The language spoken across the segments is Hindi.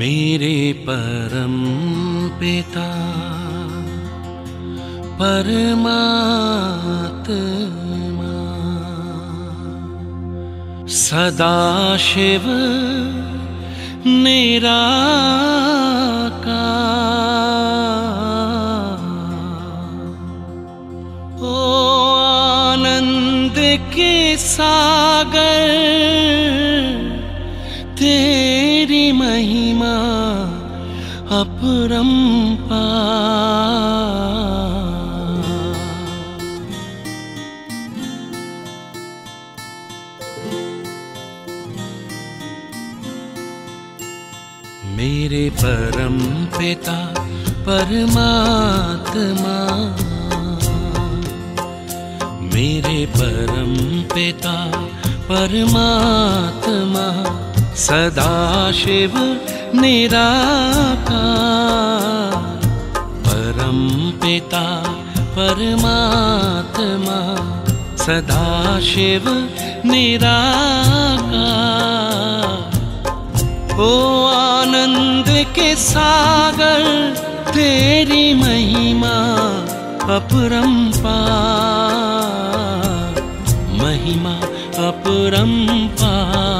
मेरे परम पिता परमात्मा सदा शिव निराकार ओ आनंद के सागर अपरंपा मेरे परम पिता परमात्मा मेरे परम पिता परमात्मा सदा शिव निराकार परम पिता परमात्मा सदा शिव निराकार ओ आनंद के सागर तेरी महिमा पा महिमा अपरंपार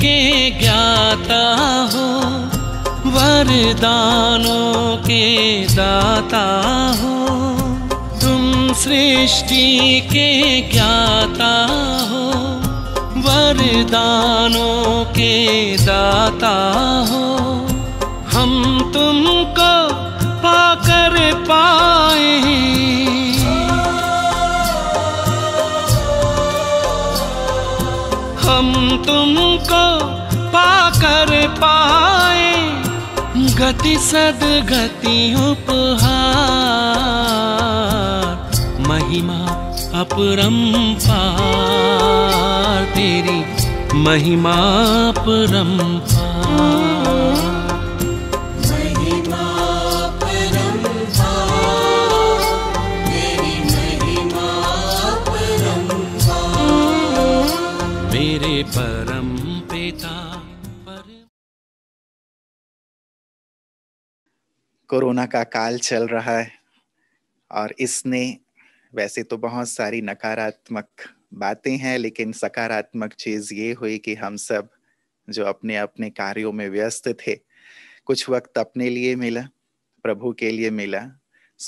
के ज्ञाता हो वरदानों के दाता हो तुम सृष्टि के ज्ञाता हो वरदानों के दाता हो हम तुमको पाकर पाए हम तुम कर पाए गति गति उपहार महिमा पार तेरी महिमा पार कोरोना का काल चल रहा है और इसने वैसे तो बहुत सारी नकारात्मक बातें हैं लेकिन सकारात्मक चीज ये हुई कि हम सब जो अपने अपने कार्यों में व्यस्त थे कुछ वक्त अपने लिए मिला प्रभु के लिए मिला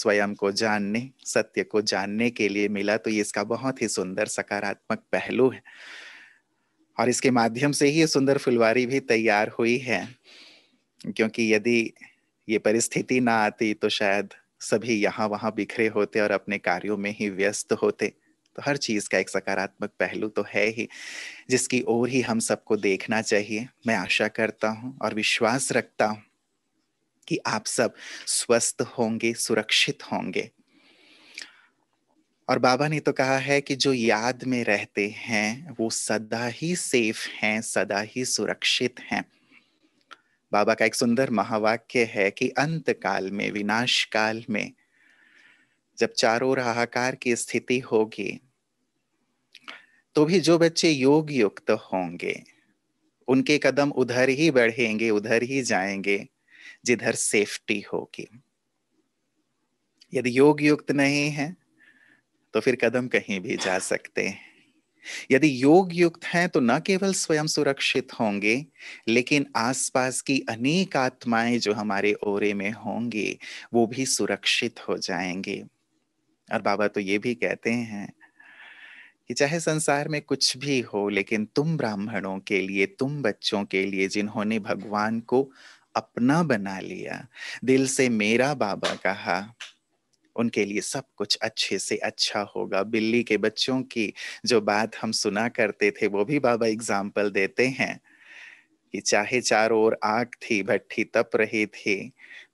स्वयं को जानने सत्य को जानने के लिए मिला तो ये इसका बहुत ही सुंदर सकारात्मक पहलू है और इसके माध्यम से ही ये सुंदर फुलवारी भी तैयार हुई है क्योंकि यदि ये परिस्थिति ना आती तो शायद सभी यहाँ वहाँ बिखरे होते और अपने कार्यों में ही व्यस्त होते तो हर चीज का एक सकारात्मक पहलू तो है ही जिसकी ओर ही हम सबको देखना चाहिए मैं आशा करता हूँ और विश्वास रखता हूँ कि आप सब स्वस्थ होंगे सुरक्षित होंगे और बाबा ने तो कहा है कि जो याद में रहते हैं वो सदा ही सेफ हैं सदा ही सुरक्षित हैं बाबा का एक सुंदर महावाक्य है कि अंत काल में विनाश काल में जब चारों ओर हाहाकार की स्थिति होगी तो भी जो बच्चे योग युक्त होंगे उनके कदम उधर ही बढ़ेंगे उधर ही जाएंगे जिधर सेफ्टी होगी यदि योग युक्त नहीं है तो फिर कदम कहीं भी जा सकते हैं यदि योग युक्त हैं तो न केवल स्वयं सुरक्षित होंगे लेकिन आसपास की अनेक आत्माएं जो हमारे ओरे में होंगे वो भी सुरक्षित हो जाएंगे और बाबा तो ये भी कहते हैं कि चाहे संसार में कुछ भी हो लेकिन तुम ब्राह्मणों के लिए तुम बच्चों के लिए जिन्होंने भगवान को अपना बना लिया दिल से मेरा बाबा कहा उनके लिए सब कुछ अच्छे से अच्छा होगा बिल्ली के बच्चों की जो बात हम सुना करते थे वो भी बाबा एग्जाम्पल देते हैं कि चाहे चारों ओर आग थी भट्टी तप रही थी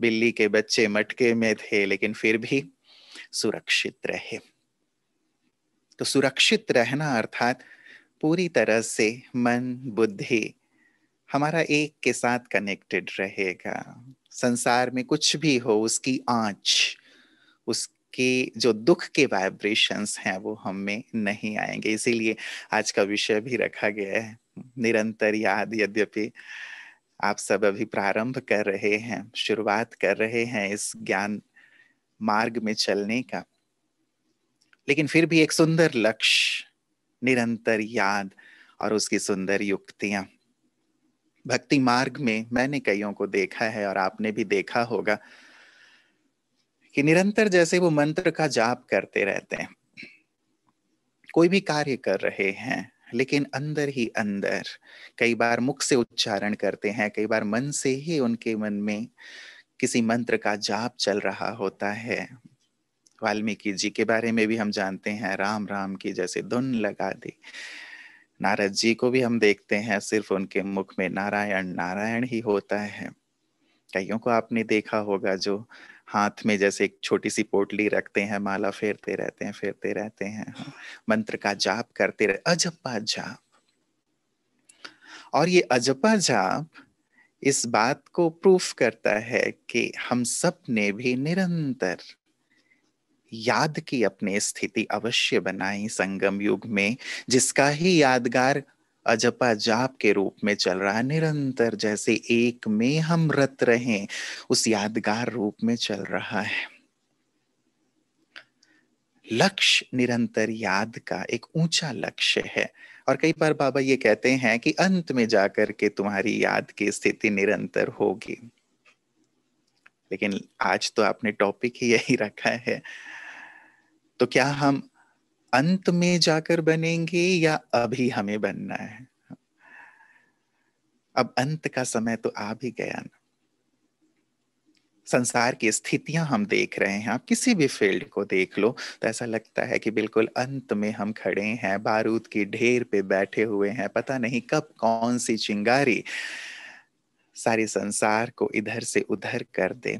बिल्ली के बच्चे मटके में थे लेकिन फिर भी सुरक्षित रहे तो सुरक्षित रहना अर्थात पूरी तरह से मन बुद्धि हमारा एक के साथ कनेक्टेड रहेगा संसार में कुछ भी हो उसकी आंच उसके जो दुख के वाइब्रेशंस हैं वो हम में नहीं आएंगे इसीलिए आज का विषय भी रखा गया है निरंतर याद यद्यपि आप सब अभी प्रारंभ कर रहे हैं शुरुआत कर रहे हैं इस ज्ञान मार्ग में चलने का लेकिन फिर भी एक सुंदर लक्ष्य निरंतर याद और उसकी सुंदर युक्तियां भक्ति मार्ग में मैंने कईयों को देखा है और आपने भी देखा होगा कि निरंतर जैसे वो मंत्र का जाप करते रहते हैं कोई भी कार्य कर रहे हैं लेकिन अंदर ही अंदर कई बार मुख से उच्चारण करते हैं कई बार मन से ही उनके मन में किसी मंत्र का जाप चल रहा होता है वाल्मीकि जी के बारे में भी हम जानते हैं राम राम की जैसे धुन लगा दी नारद जी को भी हम देखते हैं सिर्फ उनके मुख में नारायण नारायण ही होता है कईयों को आपने देखा होगा जो हाथ में जैसे एक छोटी सी पोटली रखते हैं माला फेरते रहते हैं फेरते रहते हैं हाँ। मंत्र का जाप करते रहे अजपा जाप और ये अजपा जाप इस बात को प्रूफ करता है कि हम सब ने भी निरंतर याद की अपनी स्थिति अवश्य बनाई संगम युग में जिसका ही यादगार अजपा जाप के रूप में चल रहा है निरंतर जैसे एक में हम रत रहे उस यादगार रूप में चल रहा है लक्ष्य निरंतर याद का एक ऊंचा लक्ष्य है और कई बार बाबा ये कहते हैं कि अंत में जाकर के तुम्हारी याद की स्थिति निरंतर होगी लेकिन आज तो आपने टॉपिक ही यही रखा है तो क्या हम अंत में जाकर बनेंगे या अभी हमें बनना है अब अंत का समय तो आ भी गया ना संसार की स्थितियां हम देख रहे हैं आप किसी भी फील्ड को देख लो तो ऐसा लगता है कि बिल्कुल अंत में हम खड़े हैं बारूद के ढेर पे बैठे हुए हैं पता नहीं कब कौन सी चिंगारी सारे संसार को इधर से उधर कर दे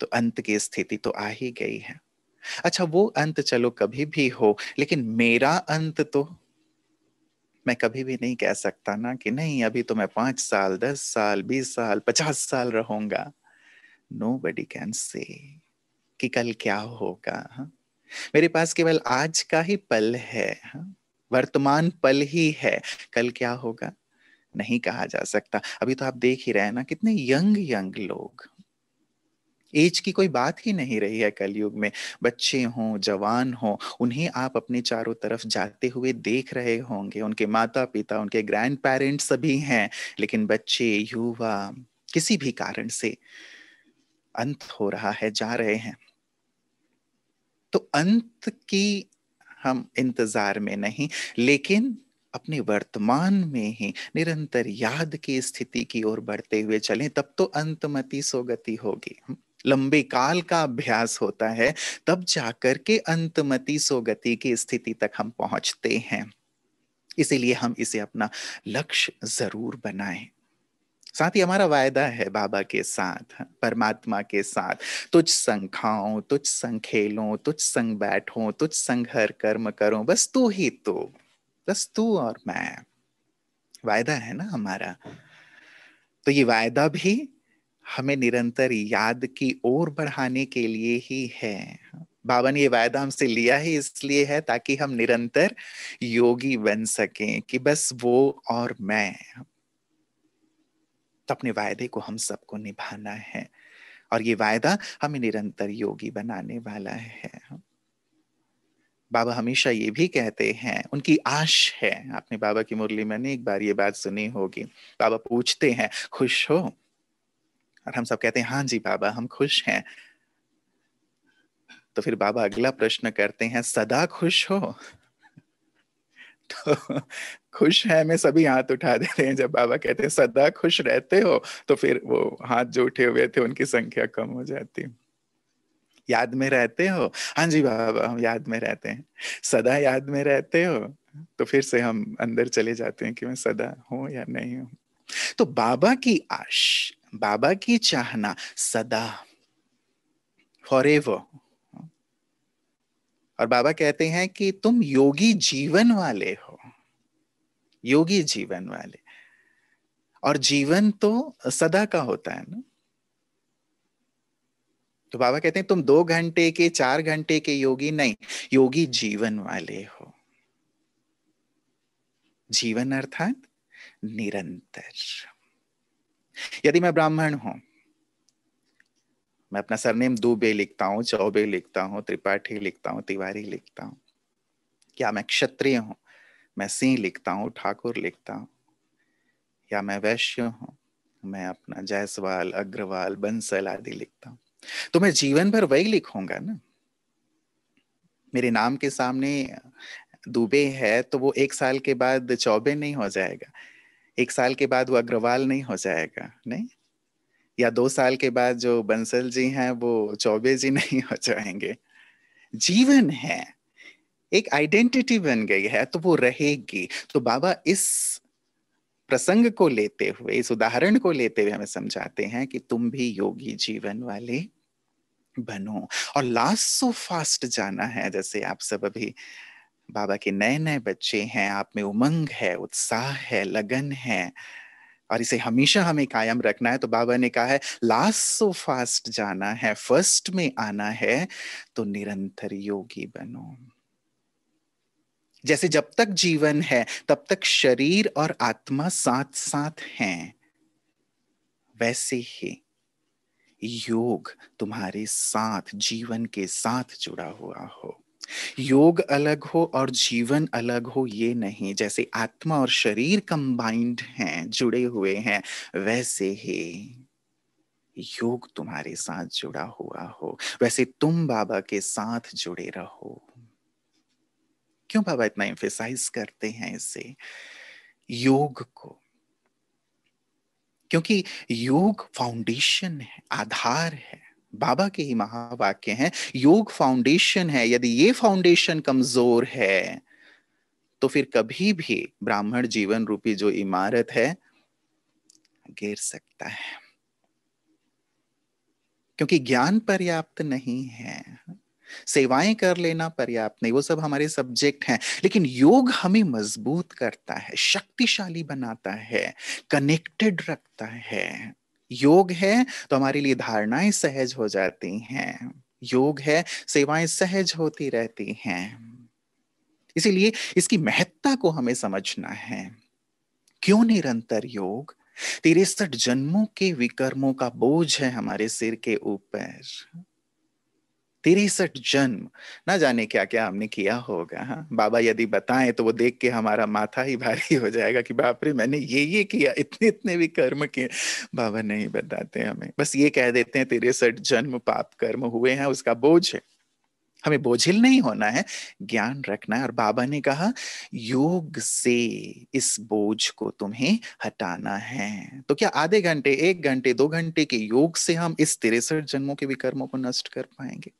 तो अंत की स्थिति तो आ ही गई है अच्छा वो अंत चलो कभी भी हो लेकिन मेरा अंत तो मैं कभी भी नहीं कह सकता ना कि नहीं अभी तो मैं पांच साल दस साल बीस साल पचास साल रहूंगा नो बडी कैन से कि कल क्या होगा हाँ। मेरे पास केवल आज का ही पल है हाँ। वर्तमान पल ही है कल क्या होगा नहीं कहा जा सकता अभी तो आप देख ही रहे हैं ना कितने यंग यंग लोग एज की कोई बात ही नहीं रही है कलयुग में बच्चे हों जवान हो उन्हें आप अपने चारों तरफ जाते हुए देख रहे होंगे उनके माता पिता उनके ग्रैंड पेरेंट्स सभी हैं लेकिन बच्चे युवा किसी भी कारण से अंत हो रहा है जा रहे हैं तो अंत की हम इंतजार में नहीं लेकिन अपने वर्तमान में ही निरंतर याद की स्थिति की ओर बढ़ते हुए चलें तब तो अंतमति सोगति होगी लंबे काल का अभ्यास होता है तब जाकर के अंतमति सोगति की स्थिति तक हम पहुंचते हैं इसीलिए हम इसे अपना लक्ष्य जरूर बनाएं साथ ही हमारा वायदा है बाबा के साथ परमात्मा के साथ तुझ संग खाओ तुझ संग खेलो तुझ संग बैठो तुझ संग हर कर्म करो बस तू ही तो बस तू और मैं वायदा है ना हमारा तो ये वायदा भी हमें निरंतर याद की ओर बढ़ाने के लिए ही है बाबा ने ये वायदा हमसे लिया ही इसलिए है ताकि हम निरंतर योगी बन सकें कि बस वो और मैं तो अपने वायदे को हम सबको निभाना है और ये वायदा हमें निरंतर योगी बनाने वाला है बाबा हमेशा ये भी कहते हैं उनकी आश है आपने बाबा की मुरली में एक बार ये बात सुनी होगी बाबा पूछते हैं खुश हो और हम सब कहते हैं हाँ जी बाबा हम खुश हैं तो फिर बाबा अगला प्रश्न करते हैं सदा खुश हो तो खुश है मैं सभी हाथ उठा देते हैं जब बाबा कहते हैं सदा खुश रहते हो तो फिर वो हाथ जो उठे हुए थे उनकी संख्या कम हो जाती याद में रहते हो हाँ जी बाबा हम याद में रहते हैं सदा याद में रहते हो तो फिर से हम अंदर चले जाते हैं कि मैं सदा हूं या नहीं हूं तो बाबा की आश बाबा की चाहना सदा फॉर और बाबा कहते हैं कि तुम योगी जीवन वाले हो योगी जीवन वाले और जीवन तो सदा का होता है ना तो बाबा कहते हैं तुम दो घंटे के चार घंटे के योगी नहीं योगी जीवन वाले हो जीवन अर्थात निरंतर यदि मैं ब्राह्मण हूं मैं अपना सरनेम दुबे लिखता हूँ चौबे लिखता हूँ त्रिपाठी लिखता हूँ तिवारी लिखता हूँ क्या मैं क्षत्रिय हूँ मैं सिंह लिखता हूँ ठाकुर लिखता हूँ या मैं वैश्य हूँ मैं अपना जायसवाल अग्रवाल बंसल आदि लिखता हूँ तो मैं जीवन भर वही लिखूंगा ना मेरे नाम के सामने दुबे है तो वो एक साल के बाद चौबे नहीं हो जाएगा एक साल के बाद वो अग्रवाल नहीं हो जाएगा नहीं या दो साल के बाद जो बंसल जी हैं वो चौबे जी नहीं हो जाएंगे जीवन है एक आइडेंटिटी बन गई है तो वो रहेगी तो बाबा इस प्रसंग को लेते हुए इस उदाहरण को लेते हुए हमें समझाते हैं कि तुम भी योगी जीवन वाले बनो और लास्ट सो फास्ट जाना है जैसे आप सब अभी बाबा के नए नए बच्चे हैं आप में उमंग है उत्साह है लगन है और इसे हमेशा हमें कायम रखना है तो बाबा ने कहा है लास्ट सो फास्ट जाना है फर्स्ट में आना है तो निरंतर योगी बनो जैसे जब तक जीवन है तब तक शरीर और आत्मा साथ साथ हैं वैसे ही योग तुम्हारे साथ जीवन के साथ जुड़ा हुआ हो योग अलग हो और जीवन अलग हो ये नहीं जैसे आत्मा और शरीर कंबाइंड हैं जुड़े हुए हैं वैसे ही योग तुम्हारे साथ जुड़ा हुआ हो वैसे तुम बाबा के साथ जुड़े रहो क्यों बाबा इतना एम्फेसाइज करते हैं इसे योग को क्योंकि योग फाउंडेशन है आधार है बाबा के ही महावाक्य हैं योग फाउंडेशन है यदि ये फाउंडेशन कमजोर है तो फिर कभी भी ब्राह्मण जीवन रूपी जो इमारत है गिर सकता है क्योंकि ज्ञान पर्याप्त नहीं है सेवाएं कर लेना पर्याप्त नहीं वो सब हमारे सब्जेक्ट हैं लेकिन योग हमें मजबूत करता है शक्तिशाली बनाता है कनेक्टेड रखता है योग है तो हमारे लिए धारणाएं सहज हो जाती हैं योग है सेवाएं सहज होती रहती हैं इसीलिए इसकी महत्ता को हमें समझना है क्यों निरंतर योग तिरसठ जन्मों के विकर्मों का बोझ है हमारे सिर के ऊपर तिरसठ जन्म ना जाने क्या क्या हमने किया होगा हा? बाबा यदि बताएं तो वो देख के हमारा माथा ही भारी हो जाएगा कि बाप रे मैंने ये ये किया इतने इतने भी कर्म किए बाबा नहीं बताते हमें बस ये कह देते हैं तिरसठ जन्म पाप कर्म हुए हैं उसका बोझ है हमें बोझिल नहीं होना है ज्ञान रखना है और बाबा ने कहा योग से इस बोझ को तुम्हें हटाना है तो क्या आधे घंटे एक घंटे दो घंटे के योग से हम इस तिरसठ जन्मों के भी कर्मों को नष्ट कर पाएंगे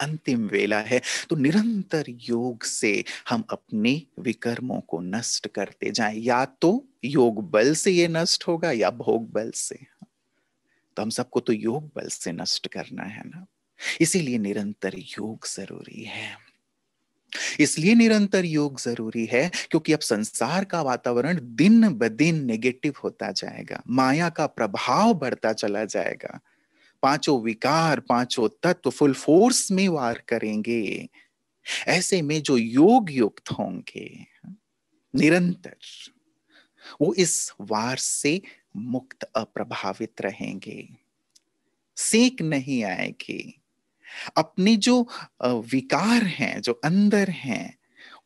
अंतिम वेला है तो निरंतर योग से हम अपने विकर्मों को नष्ट करते जाएं या तो योग बल से ये नष्ट होगा या भोग बल से तो हम सबको तो योग बल से नष्ट करना है ना इसीलिए निरंतर योग जरूरी है इसलिए निरंतर योग जरूरी है क्योंकि अब संसार का वातावरण दिन ब दिन नेगेटिव होता जाएगा माया का प्रभाव बढ़ता चला जाएगा पांचों विकार पांचों तत्व फुल फोर्स में वार करेंगे ऐसे में जो योग युक्त होंगे निरंतर वो इस वार से मुक्त अप्रभावित रहेंगे सेक नहीं आएगी अपने जो विकार हैं जो अंदर हैं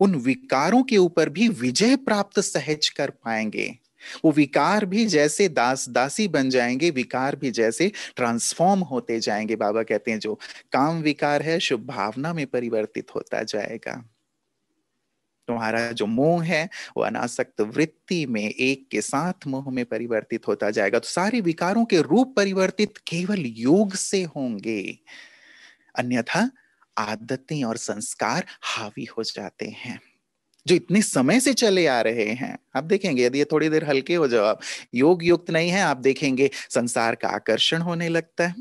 उन विकारों के ऊपर भी विजय प्राप्त सहज कर पाएंगे वो विकार भी जैसे दास दासी बन जाएंगे विकार भी जैसे ट्रांसफॉर्म होते जाएंगे बाबा कहते हैं जो काम विकार है शुभ भावना में परिवर्तित होता जाएगा तुम्हारा जो मोह है वो अनासक्त वृत्ति में एक के साथ मोह में परिवर्तित होता जाएगा तो सारे विकारों के रूप परिवर्तित केवल योग से होंगे अन्यथा आदतें और संस्कार हावी हो जाते हैं जो इतने समय से चले आ रहे हैं आप देखेंगे यदि ये थोड़ी देर हल्के हो जाओ आप योग युक्त नहीं है आप देखेंगे संसार का आकर्षण होने लगता है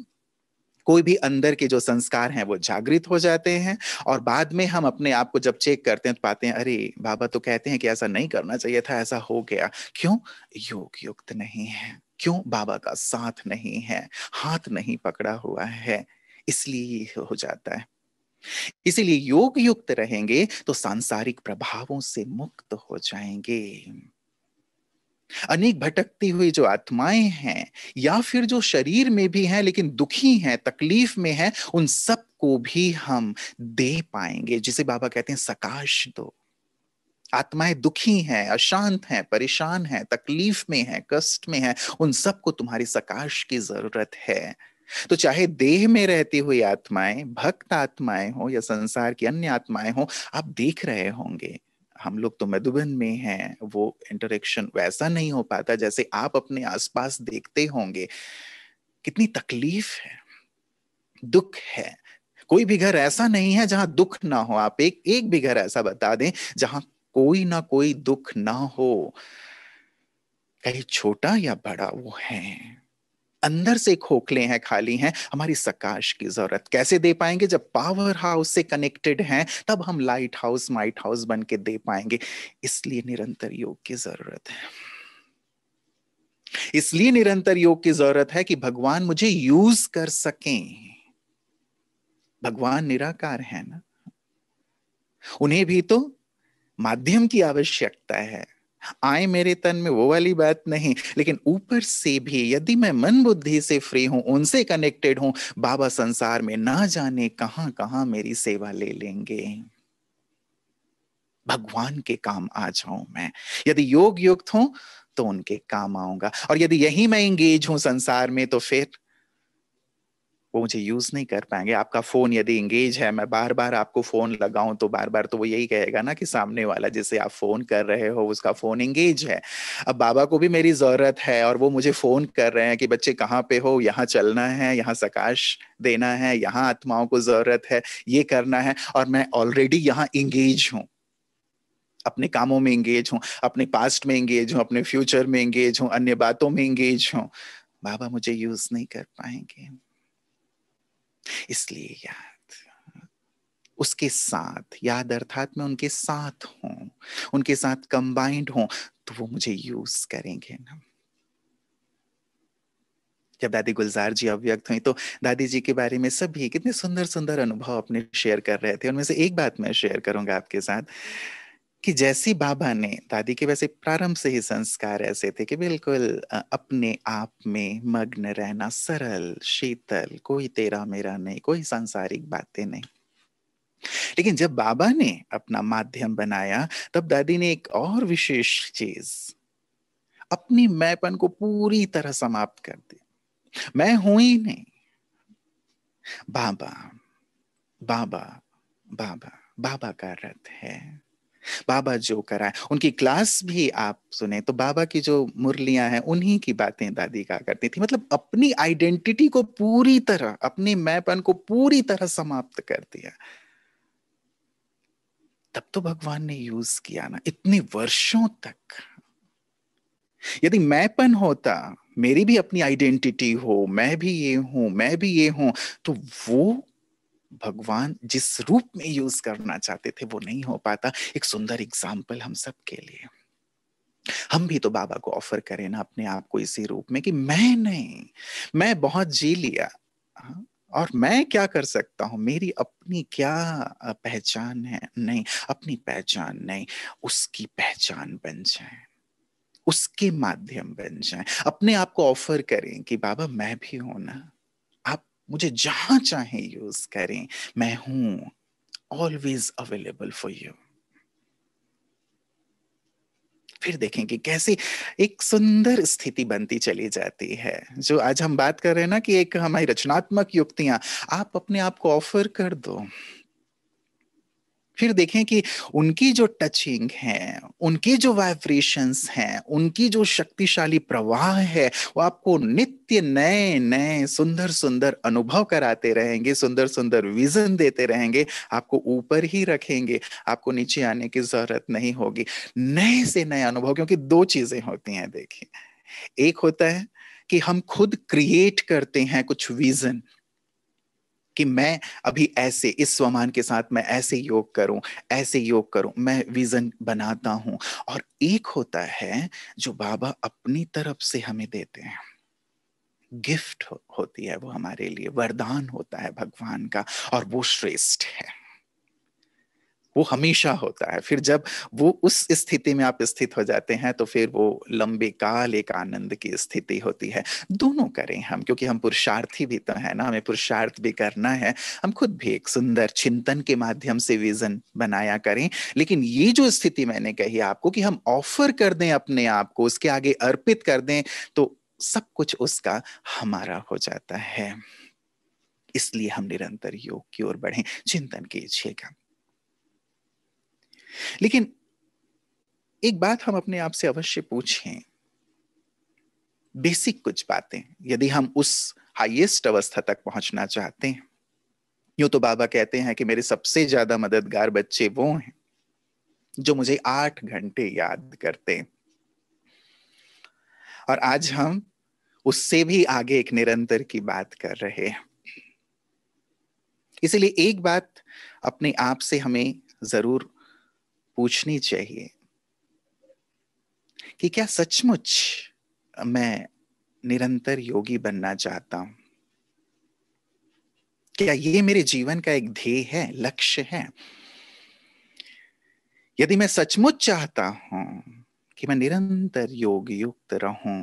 कोई भी अंदर के जो संस्कार हैं वो जागृत हो जाते हैं और बाद में हम अपने आप को जब चेक करते हैं तो पाते हैं अरे बाबा तो कहते हैं कि ऐसा नहीं करना चाहिए था ऐसा हो गया क्यों योग युक्त नहीं है क्यों बाबा का साथ नहीं है हाथ नहीं पकड़ा हुआ है इसलिए हो जाता है इसीलिए योग युक्त रहेंगे तो सांसारिक प्रभावों से मुक्त हो जाएंगे अनेक भटकती हुई जो आत्माएं हैं या फिर जो शरीर में भी हैं लेकिन दुखी हैं तकलीफ में हैं उन सब को भी हम दे पाएंगे जिसे बाबा कहते हैं सकाश दो आत्माएं दुखी हैं अशांत हैं परेशान हैं तकलीफ में हैं कष्ट में हैं उन सबको तुम्हारी सकाश की जरूरत है तो चाहे देह में रहती हुई आत्माएं भक्त आत्माएं हो या संसार की अन्य आत्माएं हो आप देख रहे होंगे हम लोग तो मधुबन में हैं वो इंटरेक्शन वैसा नहीं हो पाता जैसे आप अपने आसपास देखते होंगे कितनी तकलीफ है दुख है कोई भी घर ऐसा नहीं है जहां दुख ना हो आप एक एक भी घर ऐसा बता दें जहां कोई ना कोई दुख ना हो कहीं छोटा या बड़ा वो है अंदर से खोखले हैं खाली हैं हमारी सकाश की जरूरत कैसे दे पाएंगे जब पावर हाउस से कनेक्टेड हैं तब हम लाइट हाउस माइट हाउस बन के दे पाएंगे इसलिए निरंतर योग की जरूरत है इसलिए निरंतर योग की जरूरत है कि भगवान मुझे यूज कर सकें भगवान निराकार है ना उन्हें भी तो माध्यम की आवश्यकता है आए मेरे तन में वो वाली बात नहीं लेकिन ऊपर से भी यदि मैं मन बुद्धि से फ्री हूं उनसे कनेक्टेड हूं बाबा संसार में ना जाने कहां कहां मेरी सेवा ले लेंगे भगवान के काम आ जाऊं मैं यदि योग युक्त हूं तो उनके काम आऊंगा और यदि यही मैं इंगेज हूं संसार में तो फिर वो मुझे यूज नहीं कर पाएंगे आपका फोन यदि इंगेज है मैं बार बार आपको फोन लगाऊं तो बार बार तो वो यही कहेगा ना कि सामने वाला जिसे आप फोन कर रहे हो उसका फोन इंगेज है अब बाबा को भी मेरी जरूरत है और वो मुझे फोन कर रहे हैं कि बच्चे कहाँ पे हो यहाँ चलना है यहाँ सकाश देना है यहाँ आत्माओं को जरूरत है ये करना है और मैं ऑलरेडी यहाँ इंगेज हूँ अपने कामों में इंगेज हूँ अपने पास्ट में इंगेज हूँ अपने फ्यूचर में इंगेज हूँ अन्य बातों में इंगेज हूँ बाबा मुझे यूज नहीं कर पाएंगे इसलिए याद उसके साथ याद अर्थात मैं उनके साथ हूं उनके साथ कंबाइंड हूं तो वो मुझे यूज करेंगे ना जब दादी गुलजार जी अव्यक्त हुई तो दादी जी के बारे में सभी कितने सुंदर सुंदर अनुभव अपने शेयर कर रहे थे उनमें से एक बात मैं शेयर करूंगा आपके साथ कि जैसी बाबा ने दादी के वैसे प्रारंभ से ही संस्कार ऐसे थे कि बिल्कुल अपने आप में मग्न रहना सरल शीतल कोई तेरा मेरा नहीं कोई सांसारिक बातें नहीं लेकिन जब बाबा ने अपना माध्यम बनाया तब दादी ने एक और विशेष चीज अपनी मैपन को पूरी तरह समाप्त कर दिया मैं हूं ही नहीं बाबा बाबा बाबा बाबा का रथ है बाबा जो कराए उनकी क्लास भी आप सुने तो बाबा की जो मुरलियां हैं उन्हीं की बातें दादी का करती थी मतलब अपनी आइडेंटिटी को पूरी तरह अपने मैपन को पूरी तरह समाप्त कर दिया तब तो भगवान ने यूज किया ना इतने वर्षों तक यदि मैंपन होता मेरी भी अपनी आइडेंटिटी हो मैं भी ये हूं मैं भी ये हूं तो वो भगवान जिस रूप में यूज करना चाहते थे वो नहीं हो पाता एक सुंदर एग्जाम्पल हम सब के लिए हम भी तो बाबा को ऑफर करें ना अपने आप को इसी रूप में कि मैं नहीं मैं बहुत जी लिया हाँ, और मैं क्या कर सकता हूं मेरी अपनी क्या पहचान है नहीं अपनी पहचान नहीं उसकी पहचान बन जाए उसके माध्यम बन जाए अपने आप को ऑफर करें कि बाबा मैं भी हूं ना मुझे जहां चाहे यूज करें मैं हूं ऑलवेज अवेलेबल फॉर यू फिर देखेंगे कैसे एक सुंदर स्थिति बनती चली जाती है जो आज हम बात कर रहे हैं ना कि एक हमारी रचनात्मक युक्तियां आप अपने आप को ऑफर कर दो फिर देखें कि उनकी जो टचिंग है उनकी जो वाइब्रेशंस हैं उनकी जो शक्तिशाली प्रवाह है वो आपको नित्य नए नए सुंदर सुंदर अनुभव कराते रहेंगे सुंदर सुंदर विजन देते रहेंगे आपको ऊपर ही रखेंगे आपको नीचे आने की जरूरत नहीं होगी नए से नए अनुभव क्योंकि दो चीजें होती हैं देखिए एक होता है कि हम खुद क्रिएट करते हैं कुछ विजन कि मैं अभी ऐसे इस स्वमान के साथ मैं ऐसे योग करूं ऐसे योग करूं मैं विजन बनाता हूं और एक होता है जो बाबा अपनी तरफ से हमें देते हैं गिफ्ट होती है वो हमारे लिए वरदान होता है भगवान का और वो श्रेष्ठ है वो हमेशा होता है फिर जब वो उस स्थिति में आप स्थित हो जाते हैं तो फिर वो लंबे काल एक आनंद की स्थिति होती है दोनों करें हम क्योंकि हम पुरुषार्थी भी तो है ना हमें पुरुषार्थ भी करना है हम खुद भी एक सुंदर चिंतन के माध्यम से विजन बनाया करें लेकिन ये जो स्थिति मैंने कही आपको कि हम ऑफर कर दें अपने आप को उसके आगे अर्पित कर दें तो सब कुछ उसका हमारा हो जाता है इसलिए हम निरंतर योग की ओर बढ़ें चिंतन कीजिएगा लेकिन एक बात हम अपने आप से अवश्य पूछें बेसिक कुछ बातें यदि हम उस हाईएस्ट अवस्था तक पहुंचना चाहते हैं यूं तो बाबा कहते हैं कि मेरे सबसे ज्यादा मददगार बच्चे वो हैं जो मुझे आठ घंटे याद करते हैं और आज हम उससे भी आगे एक निरंतर की बात कर रहे हैं इसलिए एक बात अपने आप से हमें जरूर पूछनी चाहिए कि क्या सचमुच मैं निरंतर योगी बनना चाहता हूं क्या ये मेरे जीवन का एक ध्येय है लक्ष्य है यदि मैं सचमुच चाहता हूं कि मैं निरंतर योग युक्त रहूं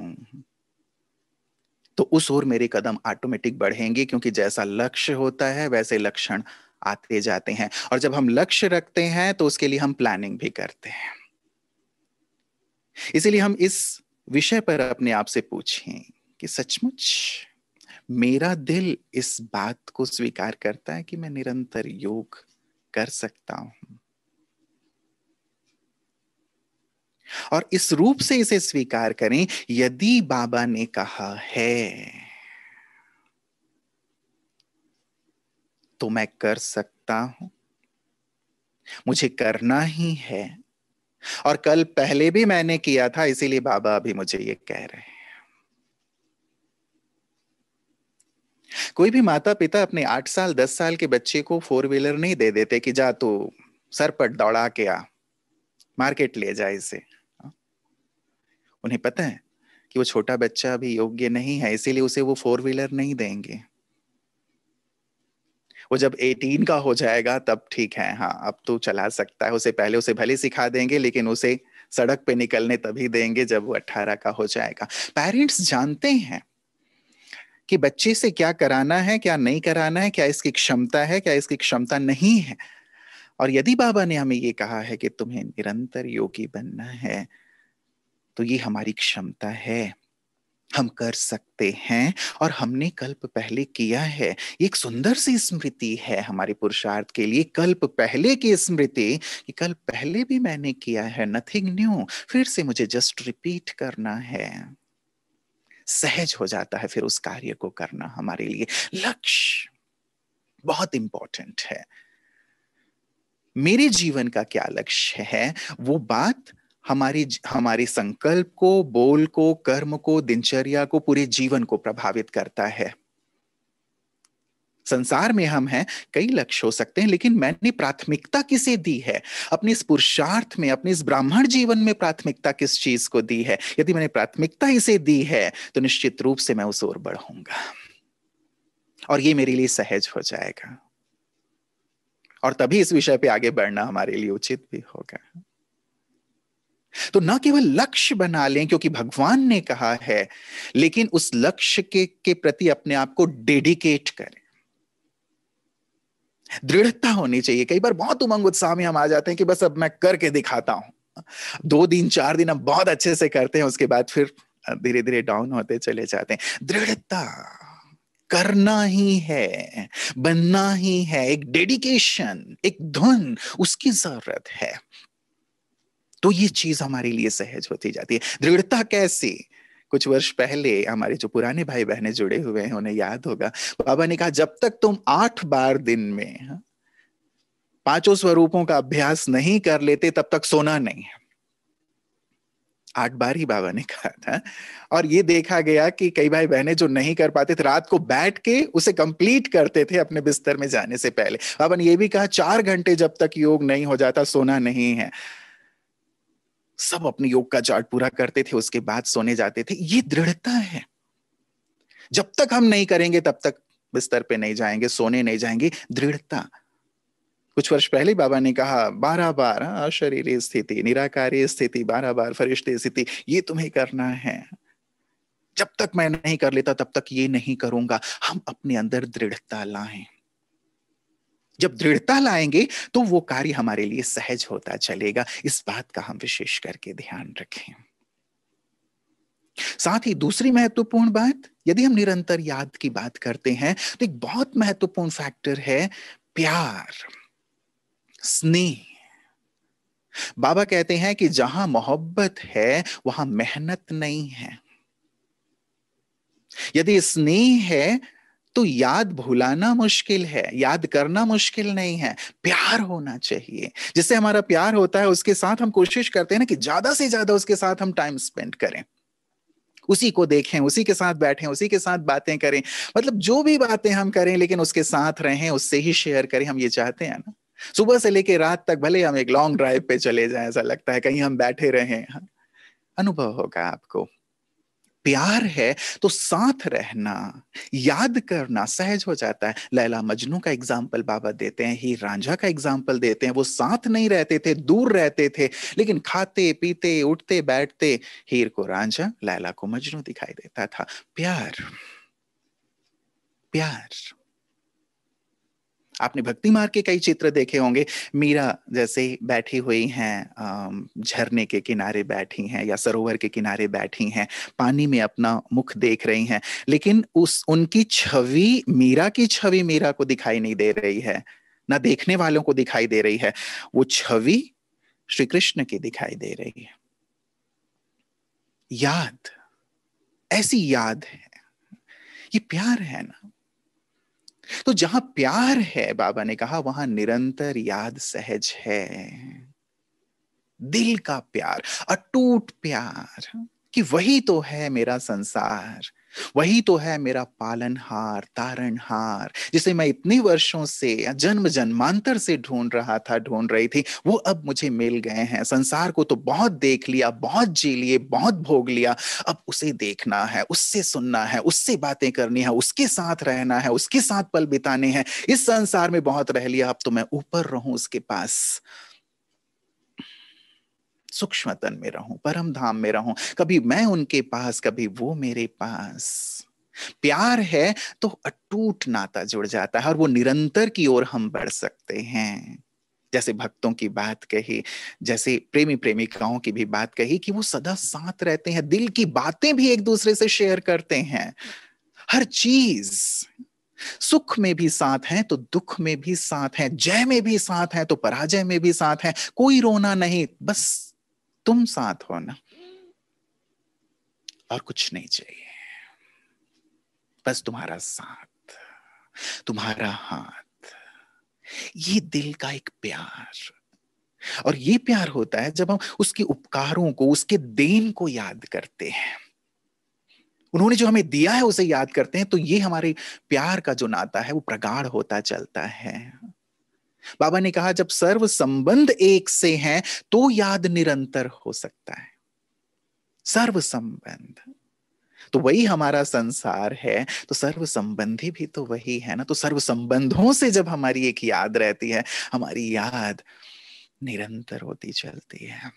तो उस ओर मेरे कदम ऑटोमेटिक बढ़ेंगे क्योंकि जैसा लक्ष्य होता है वैसे लक्षण आते जाते हैं और जब हम लक्ष्य रखते हैं तो उसके लिए हम प्लानिंग भी करते हैं इसीलिए हम इस विषय पर अपने आप से पूछें कि सचमुच मेरा दिल इस बात को स्वीकार करता है कि मैं निरंतर योग कर सकता हूं और इस रूप से इसे स्वीकार करें यदि बाबा ने कहा है तो मैं कर सकता हूं मुझे करना ही है और कल पहले भी मैंने किया था इसीलिए बाबा अभी मुझे ये कह रहे हैं कोई भी माता पिता अपने आठ साल दस साल के बच्चे को फोर व्हीलर नहीं दे देते कि जा तू सरपट दौड़ा के आ मार्केट ले जा इसे उन्हें पता है कि वो छोटा बच्चा अभी योग्य नहीं है इसीलिए उसे वो फोर व्हीलर नहीं देंगे वो जब 18 का हो जाएगा तब ठीक है हाँ अब तो चला सकता है उसे पहले उसे भले सिखा देंगे लेकिन उसे सड़क पे निकलने तभी देंगे जब वो 18 का हो जाएगा पेरेंट्स जानते हैं कि बच्चे से क्या कराना है क्या नहीं कराना है क्या इसकी क्षमता है क्या इसकी क्षमता नहीं है और यदि बाबा ने हमें ये कहा है कि तुम्हें निरंतर योगी बनना है तो ये हमारी क्षमता है हम कर सकते हैं और हमने कल्प पहले किया है एक सुंदर सी स्मृति है हमारे पुरुषार्थ के लिए कल्प पहले की स्मृति कि कल पहले भी मैंने किया है नथिंग न्यू फिर से मुझे जस्ट रिपीट करना है सहज हो जाता है फिर उस कार्य को करना हमारे लिए लक्ष्य बहुत इंपॉर्टेंट है मेरे जीवन का क्या लक्ष्य है वो बात हमारी हमारे संकल्प को बोल को कर्म को दिनचर्या को पूरे जीवन को प्रभावित करता है संसार में हम हैं कई लक्ष्य हो सकते हैं लेकिन मैंने प्राथमिकता किसे दी है अपने इस पुरुषार्थ में अपने इस ब्राह्मण जीवन में प्राथमिकता किस चीज को दी है यदि मैंने प्राथमिकता इसे दी है तो निश्चित रूप से मैं उस ओर बढ़ूंगा और ये मेरे लिए सहज हो जाएगा और तभी इस विषय पे आगे बढ़ना हमारे लिए उचित भी होगा तो न केवल लक्ष्य बना लें क्योंकि भगवान ने कहा है लेकिन उस लक्ष्य के, के प्रति अपने आप को डेडिकेट करें दृढ़ता होनी चाहिए कई बार बहुत उमंग उत्साह में हम आ जाते हैं कि बस अब मैं करके दिखाता हूं दो दिन चार दिन हम बहुत अच्छे से करते हैं उसके बाद फिर धीरे धीरे डाउन होते चले जाते हैं दृढ़ता करना ही है बनना ही है एक डेडिकेशन एक धुन उसकी जरूरत है तो ये चीज हमारे लिए सहज होती जाती है दृढ़ता कैसे कुछ वर्ष पहले हमारे जो पुराने भाई बहने जुड़े हुए हैं उन्हें याद होगा बाबा ने कहा जब तक तुम आठ बार दिन में हाँ, पांचों स्वरूपों का अभ्यास नहीं कर लेते तब तक सोना नहीं है आठ बार ही बाबा ने कहा था और ये देखा गया कि कई भाई बहने जो नहीं कर पाते थे रात को बैठ के उसे कंप्लीट करते थे अपने बिस्तर में जाने से पहले बाबा ने यह भी कहा चार घंटे जब तक योग नहीं हो जाता सोना नहीं है सब अपने योग का चार्ट पूरा करते थे उसके बाद सोने जाते थे ये दृढ़ता है जब तक हम नहीं करेंगे तब तक बिस्तर पे नहीं जाएंगे सोने नहीं जाएंगे दृढ़ता कुछ वर्ष पहले बाबा ने कहा बारह बार अशरीर हाँ, स्थिति निराकारी स्थिति बारह बार फरिश्ते स्थिति ये तुम्हें करना है जब तक मैं नहीं कर लेता तब तक ये नहीं करूंगा हम अपने अंदर दृढ़ता लाएं जब दृढ़ता लाएंगे तो वो कार्य हमारे लिए सहज होता चलेगा इस बात का हम विशेष करके ध्यान रखें साथ ही दूसरी महत्वपूर्ण बात यदि हम निरंतर याद की बात करते हैं तो एक बहुत महत्वपूर्ण फैक्टर है प्यार स्नेह बाबा कहते हैं कि जहां मोहब्बत है वहां मेहनत नहीं है यदि स्नेह है तो याद भुलाना मुश्किल है याद करना मुश्किल नहीं है प्यार होना चाहिए जिससे हमारा प्यार होता है उसके साथ हम कोशिश करते हैं ना कि ज्यादा से ज्यादा उसके साथ हम टाइम स्पेंड करें उसी को देखें उसी के साथ बैठें उसी के साथ बातें करें मतलब जो भी बातें हम करें लेकिन उसके साथ रहें उससे ही शेयर करें हम ये चाहते हैं ना सुबह से लेकर रात तक भले हम एक लॉन्ग ड्राइव पे चले जाएं ऐसा लगता है कहीं हम बैठे रहे हाँ। अनुभव होगा आपको प्यार है तो साथ रहना याद करना सहज हो जाता है लैला मजनू का एग्जाम्पल बाबा देते हैं ही रांझा का एग्जाम्पल देते हैं वो साथ नहीं रहते थे दूर रहते थे लेकिन खाते पीते उठते बैठते हीर को रांझा लैला को मजनू दिखाई देता था प्यार प्यार आपने भक्ति मार्ग के कई चित्र देखे होंगे मीरा जैसे बैठी हुई हैं झरने के किनारे बैठी हैं या सरोवर के किनारे बैठी हैं पानी में अपना मुख देख रही हैं लेकिन उस उनकी छवि मीरा की छवि मीरा को दिखाई नहीं दे रही है ना देखने वालों को दिखाई दे रही है वो छवि श्री कृष्ण की दिखाई दे रही है याद ऐसी याद है ये प्यार है ना तो जहां प्यार है बाबा ने कहा वहां निरंतर याद सहज है दिल का प्यार अटूट प्यार कि वही तो है मेरा संसार वही तो है मेरा पालनहार तारणहार जिसे मैं इतने वर्षों से जन्म जन्मांतर से ढूंढ रहा था ढूंढ रही थी वो अब मुझे मिल गए हैं संसार को तो बहुत देख लिया बहुत जी लिए बहुत भोग लिया अब उसे देखना है उससे सुनना है उससे बातें करनी है उसके साथ रहना है उसके साथ पल बिताने हैं इस संसार में बहुत रह लिया अब तो मैं ऊपर रहूं उसके पास सूक्ष्म तन में रहूं परम धाम में रहूं कभी मैं उनके पास कभी वो मेरे पास प्यार है तो अटूट नाता जुड़ जाता है और वो निरंतर की ओर हम बढ़ सकते हैं जैसे भक्तों की बात कही जैसे प्रेमी प्रेमिकाओं की भी बात कही कि वो सदा साथ रहते हैं दिल की बातें भी एक दूसरे से शेयर करते हैं हर चीज सुख में भी साथ है तो दुख में भी साथ है जय में भी साथ है तो पराजय में भी साथ है कोई रोना नहीं बस तुम साथ हो ना और कुछ नहीं चाहिए बस तुम्हारा साथ तुम्हारा हाथ ये दिल का एक प्यार और ये प्यार होता है जब हम उसके उपकारों को उसके देन को याद करते हैं उन्होंने जो हमें दिया है उसे याद करते हैं तो ये हमारे प्यार का जो नाता है वो प्रगाढ़ होता चलता है बाबा ने कहा जब सर्व संबंध एक से हैं तो याद निरंतर हो सकता है सर्व संबंध तो वही हमारा संसार है तो सर्व संबंधी भी तो वही है ना तो सर्व संबंधों से जब हमारी एक याद रहती है हमारी याद निरंतर होती चलती है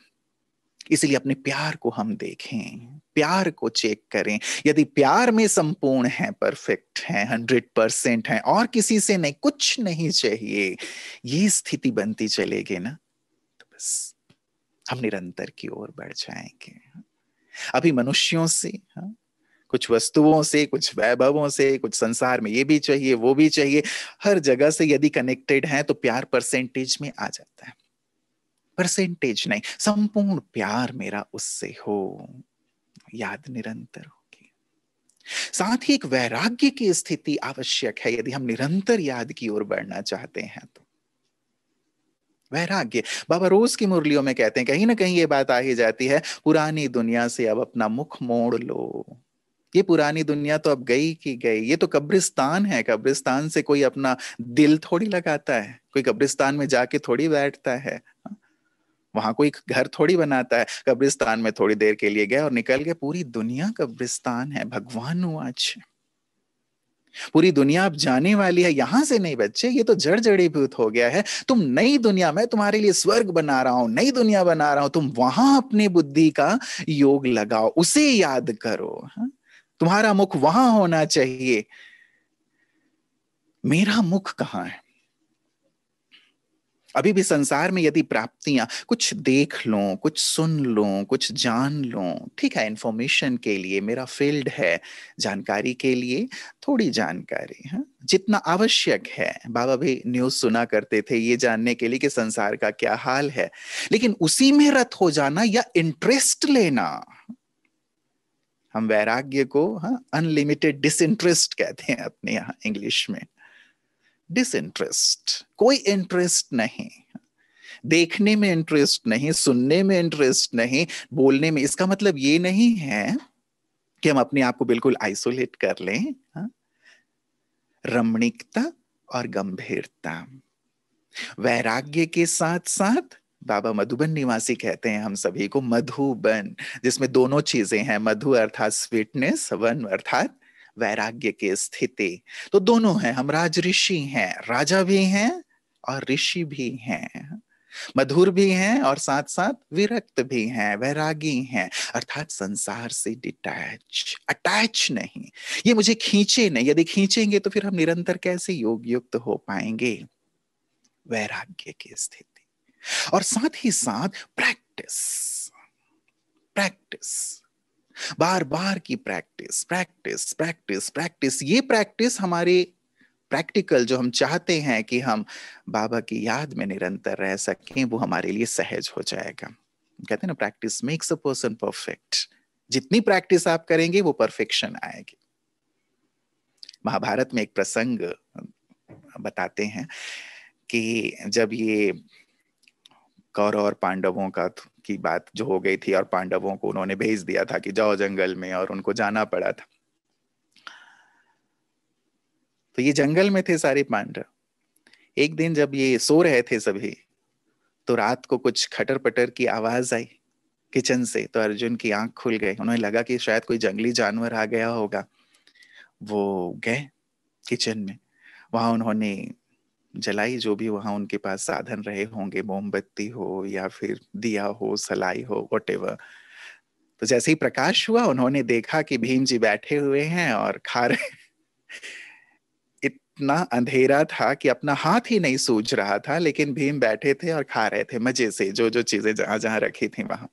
इसलिए अपने प्यार को हम देखें प्यार को चेक करें यदि प्यार में संपूर्ण है परफेक्ट है हंड्रेड परसेंट है और किसी से नहीं कुछ नहीं चाहिए ये स्थिति बनती चलेगी ना तो बस हम निरंतर की ओर बढ़ जाएंगे अभी मनुष्यों से हा? कुछ वस्तुओं से कुछ वैभवों से कुछ संसार में ये भी चाहिए वो भी चाहिए हर जगह से यदि कनेक्टेड है तो प्यार परसेंटेज में आ जाता है परसेंटेज नहीं संपूर्ण प्यार मेरा उससे हो याद निरंतर होगी साथ ही एक वैराग्य की स्थिति आवश्यक है यदि हम निरंतर याद की ओर बढ़ना चाहते हैं तो वैराग्य बाबा रोज की मुरलियों में कहते हैं कहीं ना कहीं ये बात आ ही जाती है पुरानी दुनिया से अब अपना मुख मोड़ लो ये पुरानी दुनिया तो अब गई की गई ये तो कब्रिस्तान है कब्रिस्तान से कोई अपना दिल थोड़ी लगाता है कोई कब्रिस्तान में जाके थोड़ी बैठता है हा? वहां कोई घर थोड़ी बनाता है कब्रिस्तान में थोड़ी देर के लिए गए और निकल गए पूरी दुनिया कब्रिस्तान है भगवान आज पूरी दुनिया अब जाने वाली है यहां से नहीं बच्चे ये तो जड़ जड़ीभूत हो गया है तुम नई दुनिया में तुम्हारे लिए स्वर्ग बना रहा हूं नई दुनिया बना रहा हूं तुम वहां अपनी बुद्धि का योग लगाओ उसे याद करो हाँ? तुम्हारा मुख वहां होना चाहिए मेरा मुख कहां है अभी भी संसार में यदि प्राप्तियां कुछ देख लो कुछ सुन लो कुछ जान लो ठीक है इन्फॉर्मेशन के लिए मेरा फील्ड है जानकारी के लिए थोड़ी जानकारी है हाँ? जितना आवश्यक है बाबा भी न्यूज सुना करते थे ये जानने के लिए कि संसार का क्या हाल है लेकिन उसी में रथ हो जाना या इंटरेस्ट लेना हम वैराग्य को अनलिमिटेड हाँ, डिसइंटरेस्ट कहते हैं अपने यहाँ इंग्लिश में डिसइंटरेस्ट कोई इंटरेस्ट नहीं देखने में इंटरेस्ट नहीं सुनने में इंटरेस्ट नहीं बोलने में इसका मतलब ये नहीं है कि हम अपने आप को बिल्कुल आइसोलेट कर लें हाँ। रमणीकता और गंभीरता वैराग्य के साथ साथ बाबा मधुबन निवासी कहते हैं हम सभी को मधुबन जिसमें दोनों चीजें हैं मधु अर्थात स्वीटनेस वन अर्थात वैराग्य की स्थिति तो दोनों है हम राज ऋषि हैं राजा भी हैं और ऋषि भी हैं मधुर भी हैं और साथ साथ विरक्त भी हैं वैरागी हैं अर्थात संसार से डिटैच अटैच नहीं ये मुझे खींचे नहीं यदि खींचेंगे तो फिर हम निरंतर कैसे योग युक्त हो पाएंगे वैराग्य की स्थिति और साथ ही साथ प्रैक्टिस प्रैक्टिस बार बार की प्रैक्टिस प्रैक्टिस प्रैक्टिस प्रैक्टिस ये प्रैक्टिस हमारे प्रैक्टिकल जो हम चाहते हैं कि हम बाबा की याद में निरंतर रह सकें वो हमारे लिए सहज हो जाएगा कहते हैं ना practice makes a person perfect जितनी प्रैक्टिस आप करेंगे वो परफेक्शन आएगी महाभारत में एक प्रसंग बताते हैं कि जब ये कौरव और पांडवों का की बात जो हो गई थी और पांडवों को उन्होंने भेज दिया था कि जाओ जंगल में और उनको जाना पड़ा था तो ये जंगल में थे सारे पांडव एक दिन जब ये सो रहे थे सभी तो रात को कुछ खटर पटर की आवाज आई किचन से तो अर्जुन की आंख खुल गई उन्हें लगा कि शायद कोई जंगली जानवर आ गया होगा वो गए किचन में वहां उन्होंने जलाई जो भी वहां उनके पास साधन रहे होंगे मोमबत्ती हो या फिर दिया हो सलाई हो वट तो जैसे ही प्रकाश हुआ उन्होंने देखा कि भीम जी बैठे हुए हैं और खा रहे इतना अंधेरा था कि अपना हाथ ही नहीं सूझ रहा था लेकिन भीम बैठे थे और खा रहे थे मजे से जो जो चीजें जहां जहां रखी थी वहां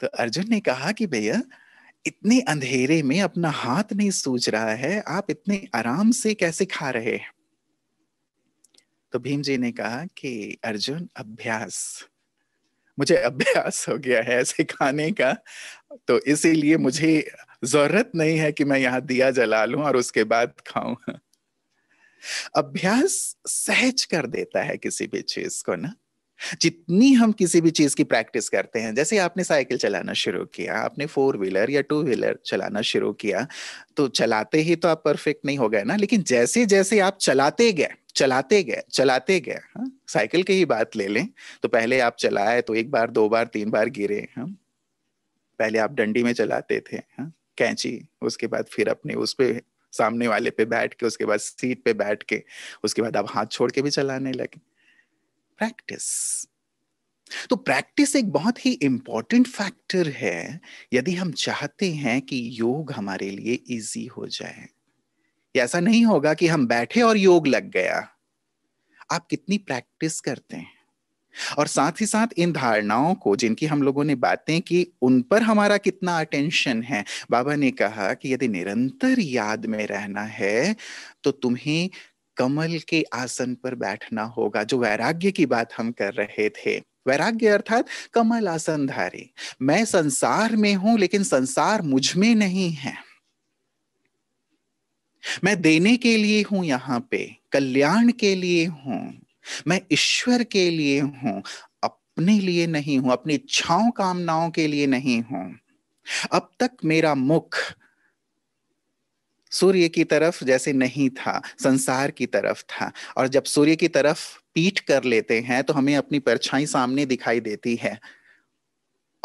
तो अर्जुन ने कहा कि भैया इतने अंधेरे में अपना हाथ नहीं सूझ रहा है आप इतने आराम से कैसे खा रहे हैं तो भीम जी ने कहा कि अर्जुन अभ्यास मुझे अभ्यास हो गया है ऐसे खाने का तो इसीलिए मुझे जरूरत नहीं है कि मैं यहाँ दिया जला लूं और उसके बाद खाऊं अभ्यास सहज कर देता है किसी भी चीज को ना जितनी हम किसी भी चीज की प्रैक्टिस करते हैं जैसे आपने साइकिल चलाना शुरू किया आपने फोर व्हीलर या टू व्हीलर चलाना शुरू किया तो चलाते ही तो आप परफेक्ट नहीं हो गए ना लेकिन जैसे जैसे आप चलाते गए चलाते गए चलाते गए हाँ, साइकिल की ही बात ले लें तो पहले आप चलाए तो एक बार दो बार तीन बार गिरे हाँ पहले आप डंडी में चलाते थे हा? कैंची उसके बाद फिर अपने उस पर सामने वाले पे बैठ के उसके बाद सीट पे बैठ के उसके बाद आप हाथ छोड़ के भी चलाने लगे प्रैक्टिस तो प्रैक्टिस एक बहुत ही इंपॉर्टेंट फैक्टर है यदि हम चाहते हैं कि योग हमारे लिए इजी हो जाए ऐसा नहीं होगा कि हम बैठे और योग लग गया आप कितनी प्रैक्टिस करते हैं और साथ ही साथ इन धारणाओं को जिनकी हम लोगों ने बातें की उन पर हमारा कितना अटेंशन है बाबा ने कहा कि यदि निरंतर याद में रहना है तो तुम्हें कमल के आसन पर बैठना होगा जो वैराग्य की बात हम कर रहे थे वैराग्य अर्थात कमल आसनधारी मैं संसार में हूं लेकिन संसार मुझ में नहीं है मैं देने के लिए हूं यहाँ पे कल्याण के लिए हूं मैं ईश्वर के लिए हूं अपने लिए नहीं हूं अपनी इच्छाओं कामनाओं के लिए नहीं हूं अब तक मेरा मुख सूर्य की तरफ जैसे नहीं था संसार की तरफ था और जब सूर्य की तरफ पीठ कर लेते हैं तो हमें अपनी परछाई सामने दिखाई देती है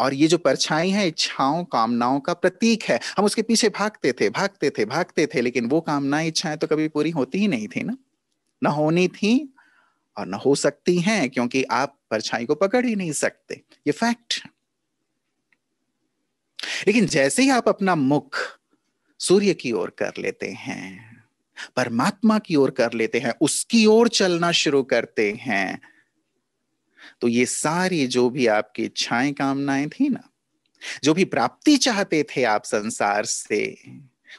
और ये जो परछाई है इच्छाओं कामनाओं का प्रतीक है हम उसके पीछे भागते थे भागते थे भागते थे लेकिन वो कामनाएं इच्छाएं तो कभी पूरी होती ही नहीं थी ना न होनी थी और न हो सकती हैं क्योंकि आप परछाई को पकड़ ही नहीं सकते ये फैक्ट लेकिन जैसे ही आप अपना मुख सूर्य की ओर कर लेते हैं परमात्मा की ओर कर लेते हैं उसकी ओर चलना शुरू करते हैं तो ये सारी जो भी आपकी इच्छाएं कामनाएं थी ना जो भी प्राप्ति चाहते थे आप संसार से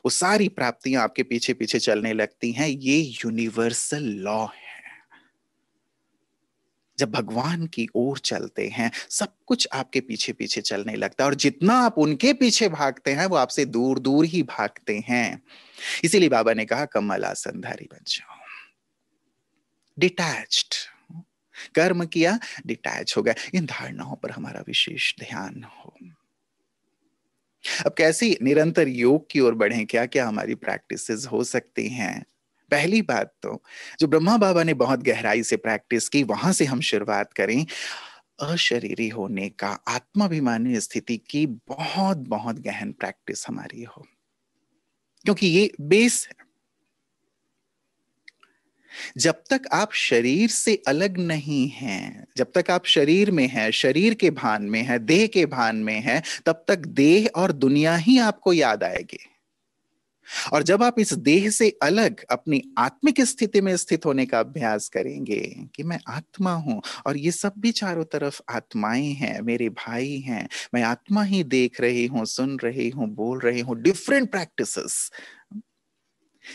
वो सारी प्राप्तियां आपके पीछे पीछे चलने लगती हैं ये यूनिवर्सल लॉ है जब भगवान की ओर चलते हैं सब कुछ आपके पीछे पीछे चलने लगता है और जितना आप उनके पीछे भागते हैं वो आपसे दूर दूर ही भागते हैं इसीलिए बाबा ने कहा कमल आसन धारी बन जाओ डिटैच्ड कर्म किया डिटैच हो गया इन धारणाओं पर हमारा विशेष ध्यान हो अब कैसे निरंतर योग की ओर बढ़े क्या क्या हमारी प्रैक्टिसेस हो सकती हैं पहली बात तो जो ब्रह्मा बाबा ने बहुत गहराई से प्रैक्टिस की वहां से हम शुरुआत करें अशरीरी होने का आत्माभिमानी स्थिति की बहुत बहुत गहन प्रैक्टिस हमारी हो क्योंकि ये बेस है जब तक आप शरीर से अलग नहीं हैं जब तक आप शरीर में हैं शरीर के भान में हैं देह के भान में हैं तब तक देह और दुनिया ही आपको याद आएगी और जब आप इस देह से अलग अपनी आत्मिक स्थिति में स्थित होने का अभ्यास करेंगे कि मैं आत्मा हूं और ये सब भी चारों तरफ आत्माएं हैं मेरे भाई हैं मैं आत्मा ही देख रही हूं सुन रही हूं बोल रही हूं डिफरेंट प्रैक्टिसेस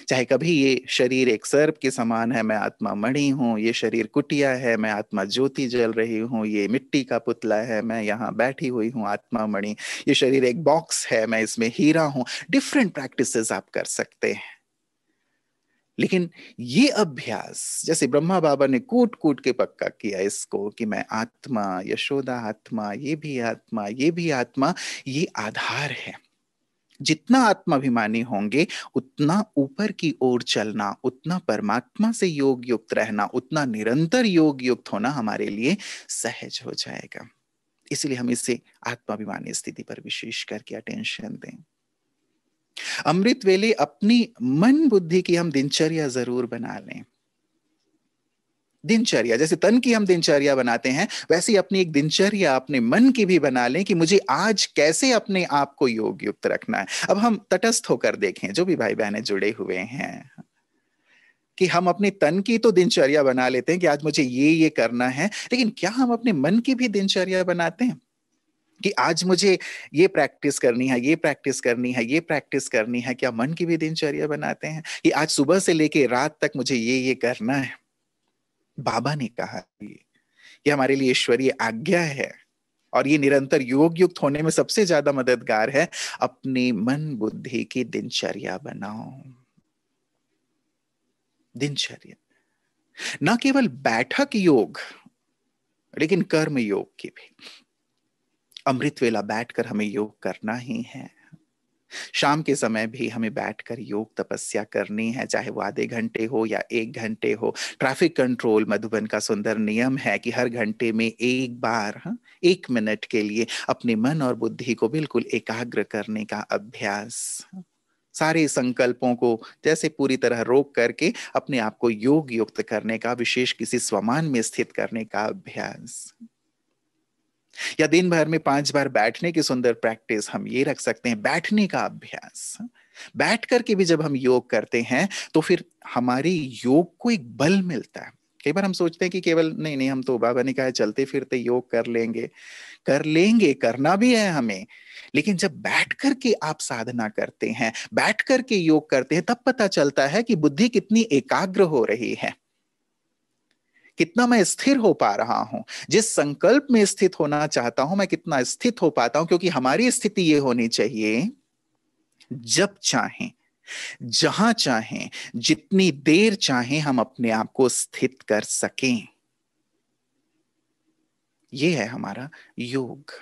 चाहे कभी ये शरीर एक सर्प के समान है मैं आत्मा मणि हूँ ये शरीर कुटिया है मैं आत्मा ज्योति जल रही हूँ ये मिट्टी का पुतला है मैं यहाँ बैठी हुई हूँ आत्मा मणि ये शरीर एक बॉक्स है मैं इसमें हीरा हूँ डिफरेंट प्रैक्टिसेस आप कर सकते हैं लेकिन ये अभ्यास जैसे ब्रह्मा बाबा ने कूट कूट के पक्का किया इसको कि मैं आत्मा यशोदा आत्मा ये भी आत्मा ये भी आत्मा ये आधार है जितना आत्माभिमानी होंगे उतना ऊपर की ओर चलना उतना परमात्मा से योग युक्त रहना उतना निरंतर योग युक्त होना हमारे लिए सहज हो जाएगा इसलिए हम इसे आत्माभिमानी स्थिति पर विशेष करके अटेंशन दें अमृत वेले अपनी मन बुद्धि की हम दिनचर्या जरूर बना लें दिनचर्या जैसे तन की हम दिनचर्या बनाते हैं वैसे ही अपनी एक दिनचर्या अपने मन की भी बना लें कि मुझे आज कैसे अपने आप को योग युक्त रखना है अब हम तटस्थ होकर देखें जो भी भाई बहने जुड़े हुए हैं कि हम अपने तन की तो दिनचर्या बना लेते हैं कि आज मुझे ये ये करना है लेकिन क्या हम अपने मन की भी दिनचर्या बनाते हैं कि आज मुझे ये प्रैक्टिस करनी है ये प्रैक्टिस करनी है ये प्रैक्टिस करनी है क्या मन की भी दिनचर्या बनाते हैं कि आज सुबह से लेके रात तक मुझे ये ये करना है बाबा ने कहा ये ये हमारे लिए ईश्वरीय आज्ञा है और ये निरंतर योग युक्त होने में सबसे ज्यादा मददगार है अपने मन बुद्धि की दिनचर्या बनाओ दिनचर्या न केवल बैठक योग लेकिन कर्म योग की भी अमृत वेला बैठकर हमें योग करना ही है शाम के समय भी हमें बैठकर योग तपस्या करनी है चाहे वो आधे घंटे हो या एक घंटे हो ट्रैफिक कंट्रोल मधुबन का सुंदर नियम है कि हर घंटे में एक बार हा? एक मिनट के लिए अपने मन और बुद्धि को बिल्कुल एकाग्र करने का अभ्यास हाँ। सारे संकल्पों को जैसे पूरी तरह रोक करके अपने आप को योग युक्त करने का विशेष किसी स्वमान में स्थित करने का अभ्यास या दिन भर में पांच बार बैठने की सुंदर प्रैक्टिस हम ये रख सकते हैं बैठने का अभ्यास बैठ करके भी जब हम योग करते हैं तो फिर हमारे योग को एक बल मिलता है कई बार हम सोचते हैं कि केवल नहीं नहीं हम तो बाबा ने कहा चलते फिरते योग कर लेंगे कर लेंगे करना भी है हमें लेकिन जब बैठ करके आप साधना करते हैं बैठ करके योग करते हैं तब पता चलता है कि बुद्धि कितनी एकाग्र हो रही है कितना मैं स्थिर हो पा रहा हूं जिस संकल्प में स्थित होना चाहता हूं मैं कितना स्थित हो पाता हूं क्योंकि हमारी स्थिति ये होनी चाहिए जब चाहें जहां चाहें जितनी देर चाहें हम अपने आप को स्थित कर सकें ये है हमारा योग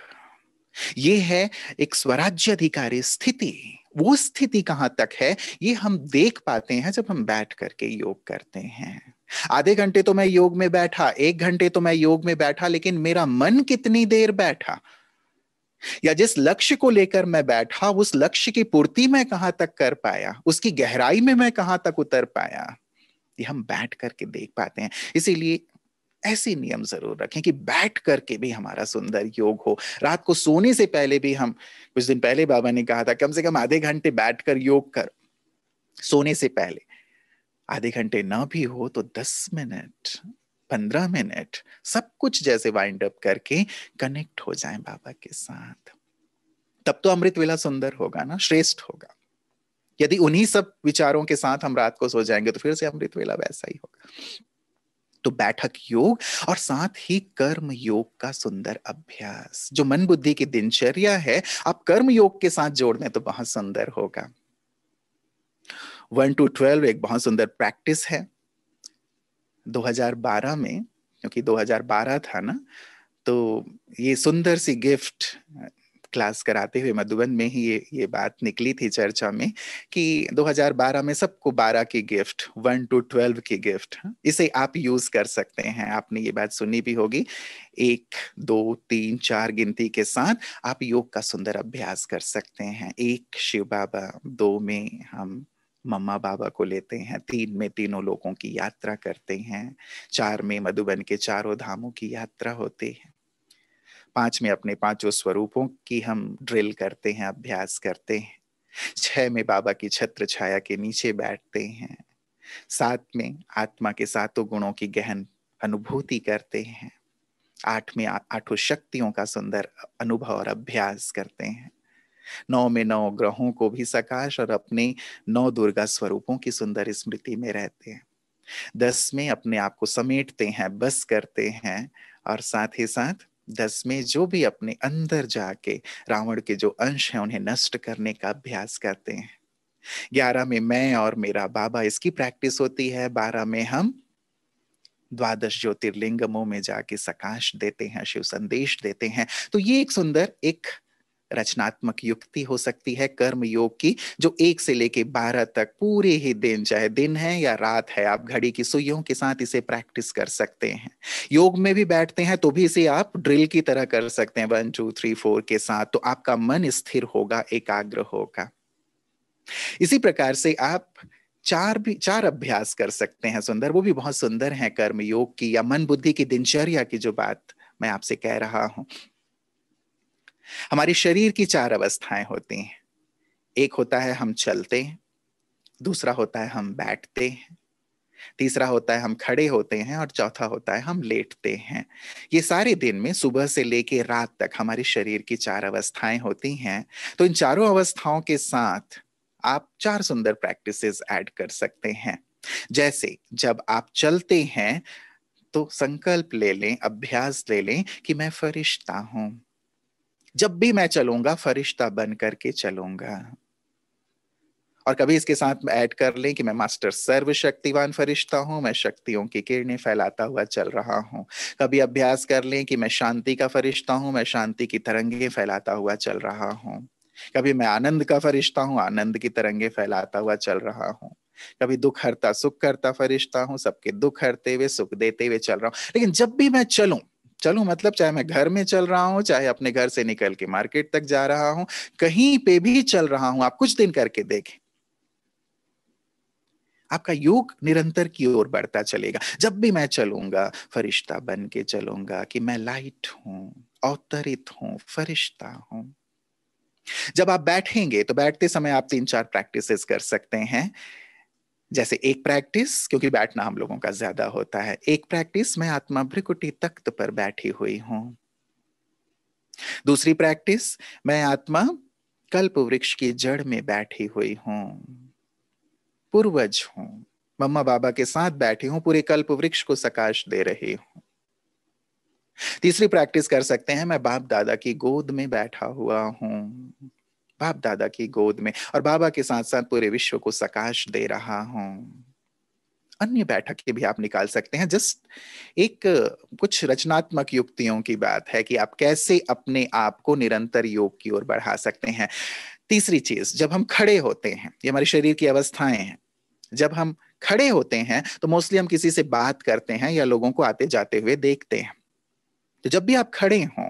ये है एक स्वराज्य अधिकारी स्थिति वो स्थिति कहां तक है ये हम देख पाते हैं जब हम बैठ करके योग करते हैं आधे घंटे तो मैं योग में बैठा एक घंटे तो मैं योग में बैठा लेकिन मेरा मन कितनी देर बैठा या जिस लक्ष्य को लेकर मैं बैठा उस लक्ष्य की पूर्ति मैं कहां तक कर पाया उसकी गहराई में मैं कहां तक उतर पाया ये हम बैठ करके देख पाते हैं इसीलिए ऐसे नियम जरूर रखें कि बैठ करके भी हमारा सुंदर योग हो रात को सोने से पहले भी हम कुछ दिन पहले बाबा ने कहा था कम से कम आधे घंटे बैठकर योग कर सोने से पहले आधे घंटे ना भी हो तो दस मिनट पंद्रह मिनट सब कुछ जैसे वाइंड अप करके कनेक्ट हो जाए बाबा के साथ तब तो अमृत वेला सुंदर होगा ना श्रेष्ठ होगा यदि उन्हीं सब विचारों के साथ हम रात को सो जाएंगे तो फिर से अमृत वेला वैसा ही होगा तो बैठक योग और साथ ही कर्म योग का सुंदर अभ्यास जो मन बुद्धि की दिनचर्या है आप कर्म योग के साथ जोड़ने तो बहुत सुंदर होगा वन टू ट्वेल्व एक बहुत सुंदर प्रैक्टिस है 2012 में क्योंकि 2012 था ना तो ये सुंदर सी गिफ्ट क्लास कराते हुए मधुबन में ही ये ये बात निकली थी चर्चा में कि 2012 में सबको 12 की गिफ्ट 1 टू 12 की गिफ्ट हाँ, इसे आप यूज कर सकते हैं आपने ये बात सुनी भी होगी एक दो तीन चार गिनती के साथ आप योग का सुंदर अभ्यास कर सकते हैं एक शिव बाबा दो में हम मम्मा बाबा को लेते हैं तीन में तीनों लोगों की यात्रा करते हैं चार में मधुबन के चारों धामों की यात्रा होती है पांच में अपने पांचों स्वरूपों की हम ड्रिल करते हैं अभ्यास करते हैं छह में बाबा की छत्र छाया के नीचे बैठते हैं सात में आत्मा के सातों गुणों की गहन अनुभूति करते हैं आठ में आठों शक्तियों का सुंदर अनुभव और अभ्यास करते हैं नौ में नौ ग्रहों को भी सकाश और अपने नौ दुर्गा स्वरूपों की सुंदर स्मृति में रहते हैं दस में अपने आप को समेटते हैं बस करते हैं और साथ ही साथ दस में जो भी अपने अंदर जाके रावण के जो अंश है उन्हें नष्ट करने का अभ्यास करते हैं ग्यारह में मैं और मेरा बाबा इसकी प्रैक्टिस होती है बारह में हम द्वादश ज्योतिर्लिंगमों में जाके सकाश देते हैं शिव संदेश देते हैं तो ये एक सुंदर एक रचनात्मक युक्ति हो सकती है कर्म योग की जो एक से लेके बारह तक पूरे ही दिन चाहे दिन है या रात है आप घड़ी की सुइयों के साथ इसे प्रैक्टिस कर सकते हैं योग में भी बैठते हैं तो भी इसे आप ड्रिल की तरह कर सकते हैं वन टू थ्री फोर के साथ तो आपका मन स्थिर होगा एकाग्र होगा इसी प्रकार से आप चार भी चार अभ्यास कर सकते हैं सुंदर वो भी बहुत सुंदर है कर्म योग की या मन बुद्धि की दिनचर्या की जो बात मैं आपसे कह रहा हूं हमारे शरीर की चार अवस्थाएं होती हैं एक होता है हम चलते हैं दूसरा होता है हम बैठते हैं तीसरा होता है हम खड़े होते हैं और चौथा होता है हम लेटते हैं ये सारे दिन में सुबह से लेके रात तक हमारे शरीर की चार अवस्थाएं होती हैं तो इन चारों अवस्थाओं के साथ आप चार सुंदर प्रैक्टिसेस ऐड कर सकते हैं जैसे जब आप चलते हैं तो संकल्प ले लें अभ्यास ले लें कि मैं फरिश्ता हूं जब भी मैं चलूंगा फरिश्ता बन करके चलूंगा और कभी इसके साथ ऐड कर लें कि मैं मास्टर सर्वशक्तिवान फरिश्ता हूं मैं शक्तियों की किरणें फैलाता हुआ चल रहा हूं कभी अभ्यास कर लें कि मैं शांति का फरिश्ता हूं मैं शांति की तरंगे फैलाता हुआ चल रहा हूं कभी मैं आनंद का फरिश्ता हूं आनंद की तरंगे फैलाता हुआ चल रहा हूं कभी दुख हरता सुख करता फरिश्ता हूं सबके दुख हरते हुए सुख देते हुए चल रहा हूं लेकिन जब भी मैं चलूं चलू मतलब चाहे मैं घर में चल रहा हूँ चाहे अपने घर से निकल के मार्केट तक जा रहा हूं कहीं पे भी चल रहा हूं आप कुछ दिन करके देखें आपका योग निरंतर की ओर बढ़ता चलेगा जब भी मैं चलूंगा फरिश्ता बन के चलूंगा कि मैं लाइट हूं अवतरित हूं फरिश्ता हूं जब आप बैठेंगे तो बैठते समय आप तीन चार प्रैक्टिसेस कर सकते हैं जैसे एक प्रैक्टिस क्योंकि बैठना हम लोगों का ज्यादा होता है एक प्रैक्टिस मैं आत्मा भ्रिकुटी तख्त पर बैठी हुई हूं दूसरी प्रैक्टिस मैं आत्मा कल्प वृक्ष की जड़ में बैठी हुई हूं पूर्वज हूं मम्मा बाबा के साथ बैठी हूं पूरे कल्प वृक्ष को सकाश दे रही हूं तीसरी प्रैक्टिस कर सकते हैं मैं बाप दादा की गोद में बैठा हुआ हूं बाप दादा की गोद में और बाबा के साथ साथ पूरे विश्व को सकाश दे रहा हूं अन्य बैठकें भी आप निकाल सकते हैं जस्ट एक कुछ रचनात्मक युक्तियों की बात है कि आप कैसे अपने आप को निरंतर योग की ओर बढ़ा सकते हैं तीसरी चीज जब हम खड़े होते हैं ये हमारे शरीर की अवस्थाएं हैं जब हम खड़े होते हैं तो मोस्टली हम किसी से बात करते हैं या लोगों को आते जाते हुए देखते हैं तो जब भी आप खड़े हों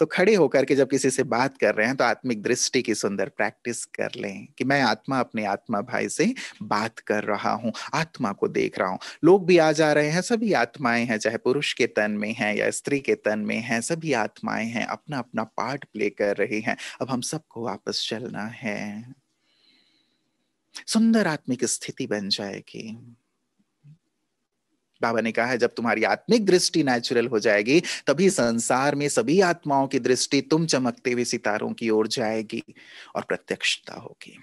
तो खड़े होकर के जब किसी से बात कर रहे हैं तो आत्मिक दृष्टि की सुंदर प्रैक्टिस कर लें कि मैं आत्मा अपने आत्मा भाई से बात कर रहा हूं आत्मा को देख रहा हूं लोग भी आ जा रहे हैं सभी आत्माएं हैं चाहे पुरुष के तन में हैं या स्त्री के तन में हैं सभी आत्माएं हैं अपना अपना पार्ट प्ले कर रहे हैं अब हम सबको वापस चलना है सुंदर आत्मिक स्थिति बन जाएगी बाबा ने कहा है जब तुम्हारी आत्मिक दृष्टि नेचुरल हो जाएगी तभी संसार में सभी आत्माओं की दृष्टि तुम चमकते हुए सितारों की ओर जाएगी और प्रत्यक्षता होगी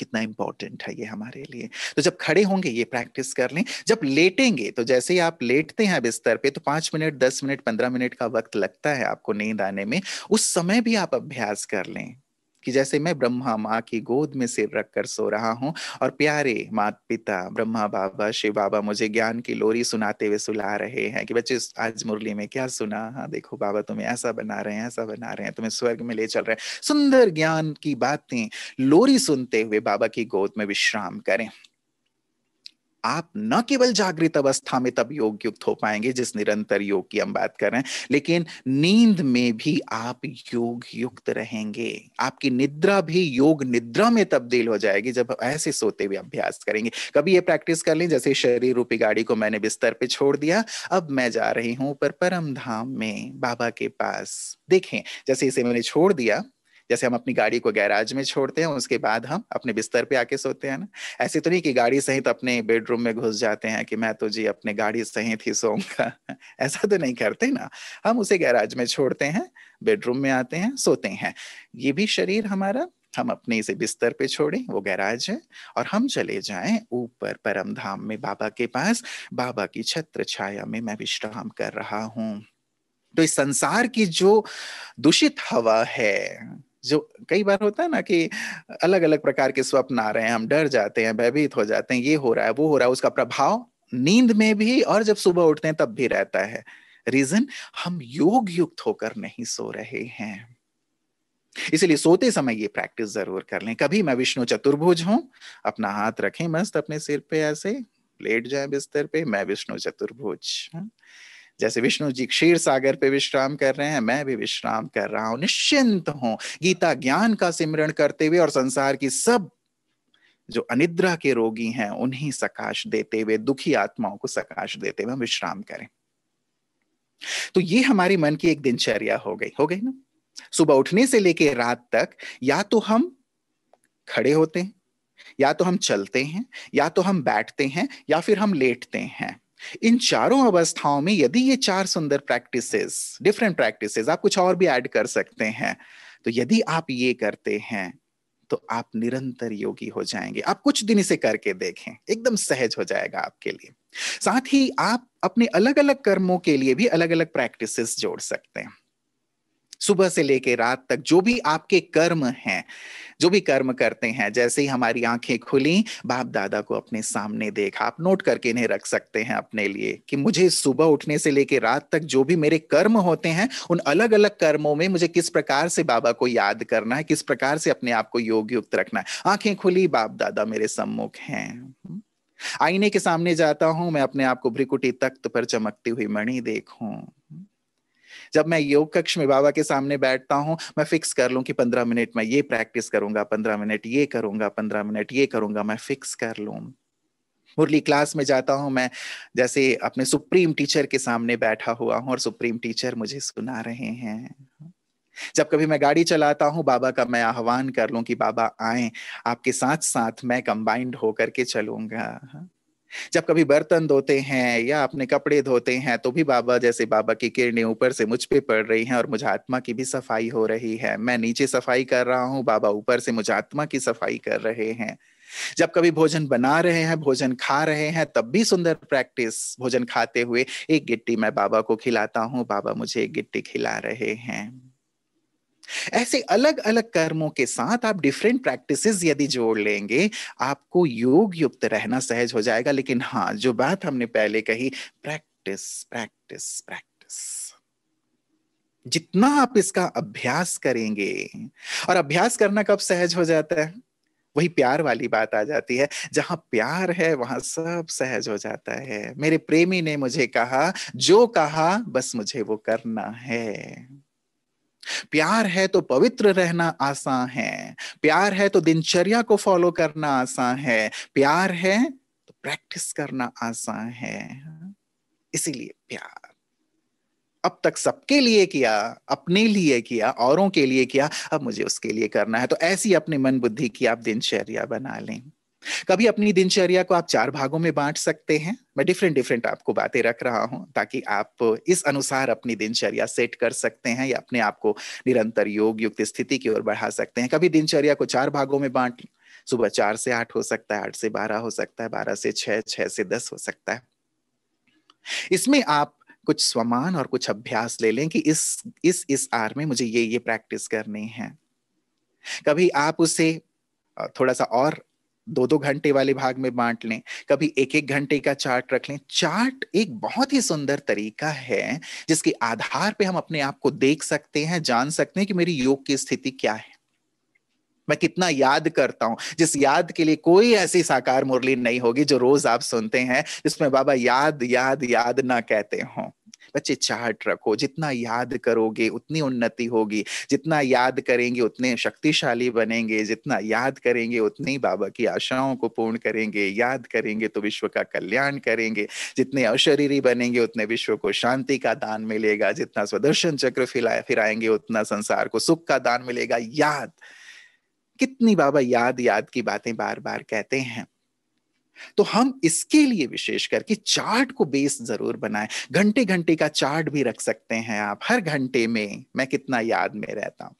कितना इंपॉर्टेंट है ये हमारे लिए तो जब खड़े होंगे ये प्रैक्टिस कर लें जब लेटेंगे तो जैसे ही आप लेटते हैं बिस्तर पे तो पांच मिनट दस मिनट पंद्रह मिनट का वक्त लगता है आपको नींद आने में उस समय भी आप अभ्यास कर लें कि जैसे मैं ब्रह्मा माँ की गोद में सिर रख कर सो रहा हूँ और प्यारे माता पिता ब्रह्मा बाबा शिव बाबा मुझे ज्ञान की लोरी सुनाते हुए सुला रहे हैं कि बच्चे आज मुरली में क्या सुना हाँ देखो बाबा तुम्हें ऐसा बना रहे हैं ऐसा बना रहे हैं तुम्हें स्वर्ग में ले चल रहे हैं सुंदर ज्ञान की बातें लोरी सुनते हुए बाबा की गोद में विश्राम करें आप न केवल जागृत अवस्था में तब योग युक्त हो पाएंगे जिस निरंतर योग की हम बात कर रहे हैं लेकिन नींद में भी आप योग युक्त रहेंगे आपकी निद्रा भी योग निद्रा में तब्दील हो जाएगी जब ऐसे सोते हुए अभ्यास करेंगे कभी ये प्रैक्टिस कर लें जैसे शरीर रूपी गाड़ी को मैंने बिस्तर पे छोड़ दिया अब मैं जा रही हूं ऊपर परम धाम में बाबा के पास देखें जैसे इसे मैंने छोड़ दिया जैसे हम अपनी गाड़ी को गैराज में छोड़ते हैं उसके बाद हम अपने बिस्तर पे आके सोते हैं ना ऐसे तो नहीं कि गाड़ी सहित अपने बेडरूम में घुस जाते हैं कि मैं तो जी अपने गाड़ी सहित ही सोऊंगा ऐसा तो नहीं करते ना हम उसे गैराज में छोड़ते हैं बेडरूम में आते हैं सोते हैं ये भी शरीर हमारा हम अपने इसे बिस्तर पे छोड़ें वो गैराज है और हम चले जाएं ऊपर परम धाम में बाबा के पास बाबा की छत्र छाया में मैं विश्राम कर रहा हूं तो इस संसार की जो दूषित हवा है जो कई बार होता है ना कि अलग अलग प्रकार के स्वप्न आ रहे हैं हम डर जाते हैं भयभीत हो जाते हैं ये हो रहा है वो हो रहा है उसका प्रभाव नींद में भी और जब सुबह उठते हैं तब भी रहता है रीजन हम योग युक्त होकर नहीं सो रहे हैं इसलिए सोते समय ये प्रैक्टिस जरूर कर लें कभी मैं विष्णु चतुर्भुज हूं अपना हाथ रखें मस्त अपने सिर पे ऐसे लेट जाए बिस्तर पे मैं विष्णु चतुर्भुज जैसे विष्णु जी क्षीर सागर पे विश्राम कर रहे हैं मैं भी विश्राम कर रहा हूं निश्चिंत हूं गीता ज्ञान का सिमरण करते हुए और संसार की सब जो अनिद्रा के रोगी हैं उन्हीं सकाश देते हुए दुखी आत्माओं को सकाश देते हुए हम विश्राम करें तो ये हमारे मन की एक दिनचर्या हो गई हो गई ना सुबह उठने से लेके रात तक या तो हम खड़े होते हैं या तो हम चलते हैं या तो हम बैठते हैं या फिर हम लेटते हैं इन चारों अवस्थाओं में यदि ये चार सुंदर प्रैक्टिसेस डिफरेंट प्रैक्टिसेस आप कुछ और भी ऐड कर सकते हैं तो यदि आप ये करते हैं तो आप निरंतर योगी हो जाएंगे आप कुछ दिन इसे करके देखें एकदम सहज हो जाएगा आपके लिए साथ ही आप अपने अलग अलग कर्मों के लिए भी अलग अलग प्रैक्टिसेस जोड़ सकते हैं सुबह से लेके रात तक जो भी आपके कर्म हैं जो भी कर्म करते हैं जैसे ही हमारी आंखें खुली बाप दादा को अपने सामने देखा आप नोट करके इन्हें रख सकते हैं अपने लिए कि मुझे सुबह उठने से लेके रात तक जो भी मेरे कर्म होते हैं उन अलग अलग कर्मों में मुझे किस प्रकार से बाबा को याद करना है किस प्रकार से अपने आप को योग युक्त रखना है आंखें खुली बाप दादा मेरे सम्मुख हैं आईने के सामने जाता हूं मैं अपने आप को भ्रिकुटी तख्त पर चमकती हुई मणि देखूं जब मैं योग कक्ष में बाबा के सामने बैठता हूँ मैं फिक्स कर लूँ कि पंद्रह मिनट मैं ये प्रैक्टिस करूंगा पंद्रह मिनट ये करूंगा पंद्रह मिनट ये करूंगा मैं फिक्स कर लू मुरली क्लास में जाता हूँ मैं जैसे अपने सुप्रीम टीचर के सामने बैठा हुआ हूँ और सुप्रीम टीचर मुझे सुना रहे हैं जब कभी मैं गाड़ी चलाता हूँ बाबा का मैं आह्वान कर लूँ कि बाबा आए आपके साथ साथ मैं कंबाइंड होकर के चलूंगा जब कभी बर्तन धोते हैं या अपने कपड़े धोते हैं तो भी बाबा जैसे बाबा की किरणें ऊपर से मुझ पे पड़ रही हैं और मुझे आत्मा की भी सफाई हो रही है मैं नीचे सफाई कर रहा हूँ बाबा ऊपर से मुझे आत्मा की सफाई कर रहे हैं जब कभी भोजन बना रहे हैं भोजन खा रहे हैं तब भी सुंदर प्रैक्टिस भोजन खाते हुए एक गिट्टी मैं बाबा को खिलाता हूँ बाबा मुझे एक गिट्टी खिला रहे हैं ऐसे अलग अलग कर्मों के साथ आप डिफरेंट प्रैक्टिसेस यदि जोड़ लेंगे आपको योग युक्त रहना सहज हो जाएगा लेकिन हाँ जो बात हमने पहले कही प्रैक्टिस प्रैक्टिस प्रैक्टिस जितना आप इसका अभ्यास करेंगे और अभ्यास करना कब सहज हो जाता है वही प्यार वाली बात आ जाती है जहां प्यार है वहां सब सहज हो जाता है मेरे प्रेमी ने मुझे कहा जो कहा बस मुझे वो करना है प्यार है तो पवित्र रहना आसान है प्यार है तो दिनचर्या को फॉलो करना आसान है प्यार है तो प्रैक्टिस करना आसान है इसीलिए प्यार अब तक सबके लिए किया अपने लिए किया औरों के लिए किया अब मुझे उसके लिए करना है तो ऐसी अपनी मन बुद्धि की आप दिनचर्या बना लें कभी अपनी दिनचर्या को आप चार भागों में बांट सकते हैं मैं डिफरेंट डिफरेंट आपको बातें रख रहा हूं ताकि आप इस अनुसार अपनी दिनचर्या सेट कर सकते हैं या अपने आप को निरंतर योग युक्त स्थिति की ओर बढ़ा सकते हैं कभी दिनचर्या को चार भागों में बांट सुबह चार से आठ हो सकता है आठ से बारह हो सकता है बारह से छह छह से दस हो सकता है इसमें आप कुछ स्वमान और कुछ अभ्यास ले लें कि इस इस इस आर में मुझे ये ये प्रैक्टिस करनी है कभी आप उसे थोड़ा सा और दो दो घंटे वाले भाग में बांट लें कभी एक एक घंटे का चार्ट रख लें चार्ट एक बहुत ही सुंदर तरीका है जिसके आधार पे हम अपने आप को देख सकते हैं जान सकते हैं कि मेरी योग की स्थिति क्या है मैं कितना याद करता हूं जिस याद के लिए कोई ऐसी साकार मुरली नहीं होगी जो रोज आप सुनते हैं जिसमें बाबा याद याद याद ना कहते हों बच्चे चाहट रखो जितना याद करोगे उतनी उन्नति होगी जितना याद करेंगे उतने शक्तिशाली बनेंगे जितना याद करेंगे उतनी बाबा की आशाओं को पूर्ण करेंगे याद करेंगे तो विश्व का कल्याण करेंगे जितने अशरीरी बनेंगे उतने विश्व को शांति का दान मिलेगा जितना स्वदर्शन चक्र फिलाए फिराएंगे उतना संसार को सुख का दान मिलेगा याद कितनी बाबा याद याद की बातें बार बार कहते हैं तो हम इसके लिए विशेष करके चार्ट को बेस जरूर बनाएं घंटे घंटे का चार्ट भी रख सकते हैं आप हर घंटे में मैं कितना याद में रहता हूं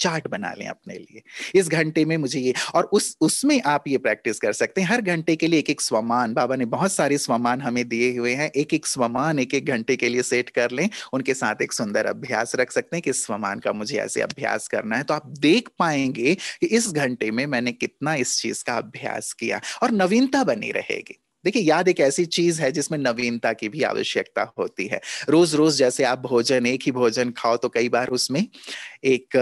चार्ट बना लें अपने लिए इस घंटे में मुझे ये और उस उसमें आप ये प्रैक्टिस कर सकते हैं हर घंटे के लिए एक एक स्वमान बाबा ने बहुत सारे स्वमान हमें दिए हुए हैं एक एक स्वमान एक एक घंटे के लिए सेट कर लें उनके साथ एक सुंदर अभ्यास रख सकते हैं कि स्वमान का मुझे ऐसे अभ्यास करना है तो आप देख पाएंगे कि इस घंटे में मैंने कितना इस चीज का अभ्यास किया और नवीनता बनी रहेगी देखिए याद एक ऐसी चीज है जिसमें नवीनता की भी आवश्यकता होती है रोज रोज जैसे आप भोजन एक ही भोजन खाओ तो कई बार उसमें एक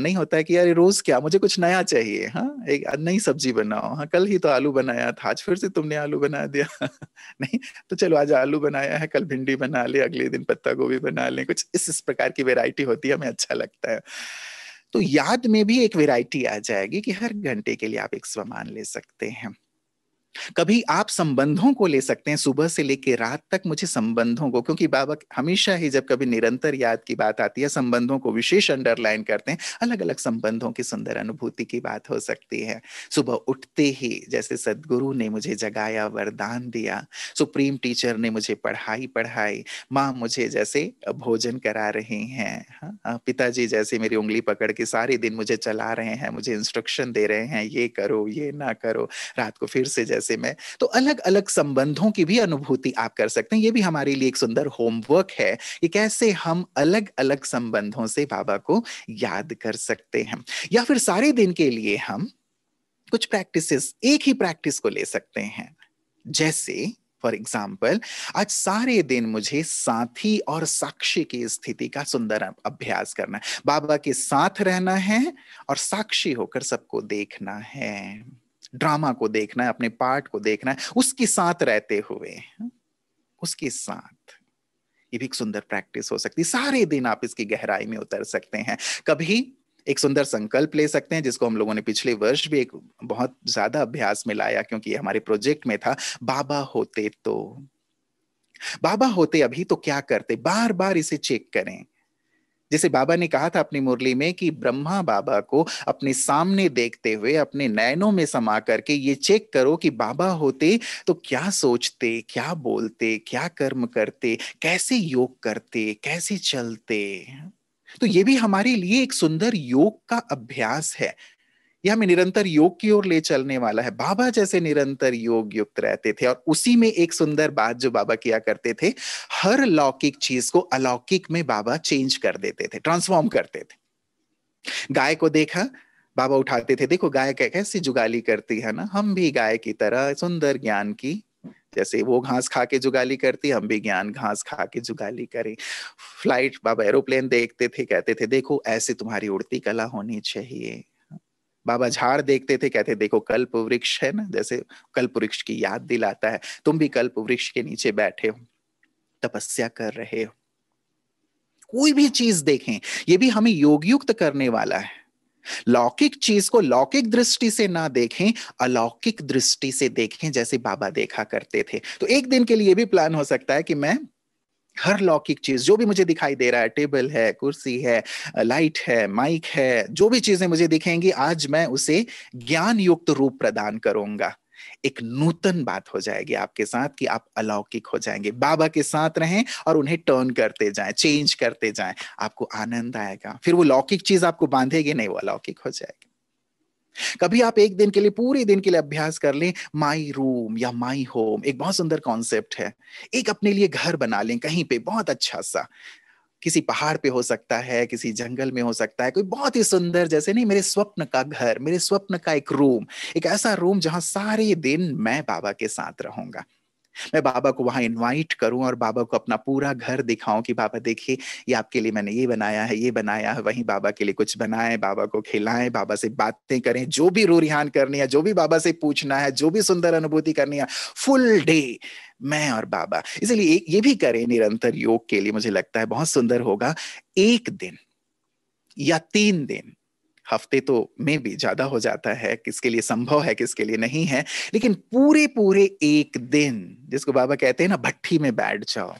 नहीं होता है कि यार रोज क्या मुझे कुछ नया चाहिए हाँ एक नई सब्जी बनाओ हाँ कल ही तो आलू बनाया था आज फिर से तुमने आलू बना दिया नहीं तो चलो आज आलू बनाया है कल भिंडी बना ले अगले दिन पत्ता गोभी बना ले कुछ इस इस प्रकार की वेरायटी होती है हमें अच्छा लगता है तो याद में भी एक वेरायटी आ जाएगी कि हर घंटे के लिए आप एक समान ले सकते हैं कभी आप संबंधों को ले सकते हैं सुबह से लेकर रात तक मुझे संबंधों को क्योंकि बाबा हमेशा ही जब कभी निरंतर याद की बात आती है संबंधों को विशेष अंडरलाइन करते हैं अलग अलग संबंधों की सुंदर अनुभूति की बात हो सकती है सुबह उठते ही जैसे सदगुरु ने मुझे जगाया वरदान दिया सुप्रीम टीचर ने मुझे पढ़ाई पढ़ाई माँ मुझे जैसे भोजन करा रहे हैं हाँ, हाँ, पिताजी जैसे मेरी उंगली पकड़ के सारे दिन मुझे चला रहे हैं मुझे इंस्ट्रक्शन दे रहे हैं ये करो ये ना करो रात को फिर से जैसे जैसे से मैं तो अलग अलग संबंधों की भी अनुभूति आप कर सकते हैं ये भी हमारे लिए एक सुंदर होमवर्क है कि कैसे हम अलग अलग संबंधों से बाबा को याद कर सकते हैं या फिर सारे दिन के लिए हम कुछ प्रैक्टिसेस एक ही प्रैक्टिस को ले सकते हैं जैसे फॉर एग्जाम्पल आज सारे दिन मुझे साथी और साक्षी की स्थिति का सुंदर अभ्यास करना है बाबा के साथ रहना है और साक्षी होकर सबको देखना है ड्रामा को देखना है अपने पार्ट को देखना है उसके साथ रहते हुए हाँ, उसके साथ ये भी एक सुंदर प्रैक्टिस हो सकती है सारे दिन आप इसकी गहराई में उतर सकते हैं कभी एक सुंदर संकल्प ले सकते हैं जिसको हम लोगों ने पिछले वर्ष भी एक बहुत ज्यादा अभ्यास में लाया क्योंकि ये हमारे प्रोजेक्ट में था बाबा होते तो बाबा होते अभी तो क्या करते बार बार इसे चेक करें जैसे बाबा ने कहा था अपनी मुरली में कि ब्रह्मा बाबा को अपने सामने देखते हुए अपने नैनों में समा करके ये चेक करो कि बाबा होते तो क्या सोचते क्या बोलते क्या कर्म करते कैसे योग करते कैसे चलते तो ये भी हमारे लिए एक सुंदर योग का अभ्यास है यह हमें निरंतर योग की ओर ले चलने वाला है बाबा जैसे निरंतर योग युक्त रहते थे और उसी में एक सुंदर बात जो बाबा किया करते थे हर लौकिक चीज को अलौकिक में बाबा चेंज कर देते थे ट्रांसफॉर्म करते थे गाय को देखा बाबा उठाते थे देखो गाय कैसी जुगाली करती है ना हम भी गाय की तरह सुंदर ज्ञान की जैसे वो घास खा के जुगाली करती हम भी ज्ञान घास खा के जुगाली करें फ्लाइट बाबा एरोप्लेन देखते थे कहते थे देखो ऐसे तुम्हारी उड़ती कला होनी चाहिए बाबा झाड़ देखते थे कहते देखो कल्प वृक्ष है ना जैसे कल्प वृक्ष की याद दिलाता है तुम भी कल्प वृक्ष के नीचे बैठे हो तपस्या कर रहे हो कोई भी चीज देखें ये भी हमें योगयुक्त करने वाला है लौकिक चीज को लौकिक दृष्टि से ना देखें अलौकिक दृष्टि से देखें जैसे बाबा देखा करते थे तो एक दिन के लिए भी प्लान हो सकता है कि मैं हर लौकिक चीज जो भी मुझे दिखाई दे रहा है टेबल है कुर्सी है लाइट है माइक है जो भी चीजें मुझे दिखेंगी आज मैं उसे ज्ञान युक्त रूप प्रदान करूंगा एक नूतन बात हो जाएगी आपके साथ कि आप अलौकिक हो जाएंगे बाबा के साथ रहें और उन्हें टर्न करते जाएं चेंज करते जाएं आपको आनंद आएगा फिर वो लौकिक चीज आपको बांधेगी नहीं वो अलौकिक हो जाएगी कभी आप एक दिन के लिए पूरे दिन के लिए अभ्यास कर लें माई रूम या माई होम एक बहुत सुंदर कॉन्सेप्ट है एक अपने लिए घर बना लें कहीं पे बहुत अच्छा सा किसी पहाड़ पे हो सकता है किसी जंगल में हो सकता है कोई बहुत ही सुंदर जैसे नहीं मेरे स्वप्न का घर मेरे स्वप्न का एक रूम एक ऐसा रूम जहां सारे दिन मैं बाबा के साथ रहूंगा मैं बाबा को वहां इनवाइट करूं और बाबा को अपना पूरा घर दिखाऊं कि बाबा देखिए ये आपके लिए मैंने ये बनाया है ये बनाया है वहीं बाबा के लिए कुछ बनाए बाबा को खिलाएं बाबा से बातें करें जो भी रू रिहान करनी है जो भी बाबा से पूछना है जो भी सुंदर अनुभूति करनी है फुल डे मैं और बाबा इसलिए ये भी करें निरंतर योग के लिए मुझे लगता है बहुत सुंदर होगा एक दिन या तीन दिन हफ्ते तो में भी ज्यादा हो जाता है किसके लिए संभव है किसके लिए नहीं है लेकिन पूरे पूरे एक दिन जिसको बाबा कहते हैं ना भट्टी में बैठ जाओ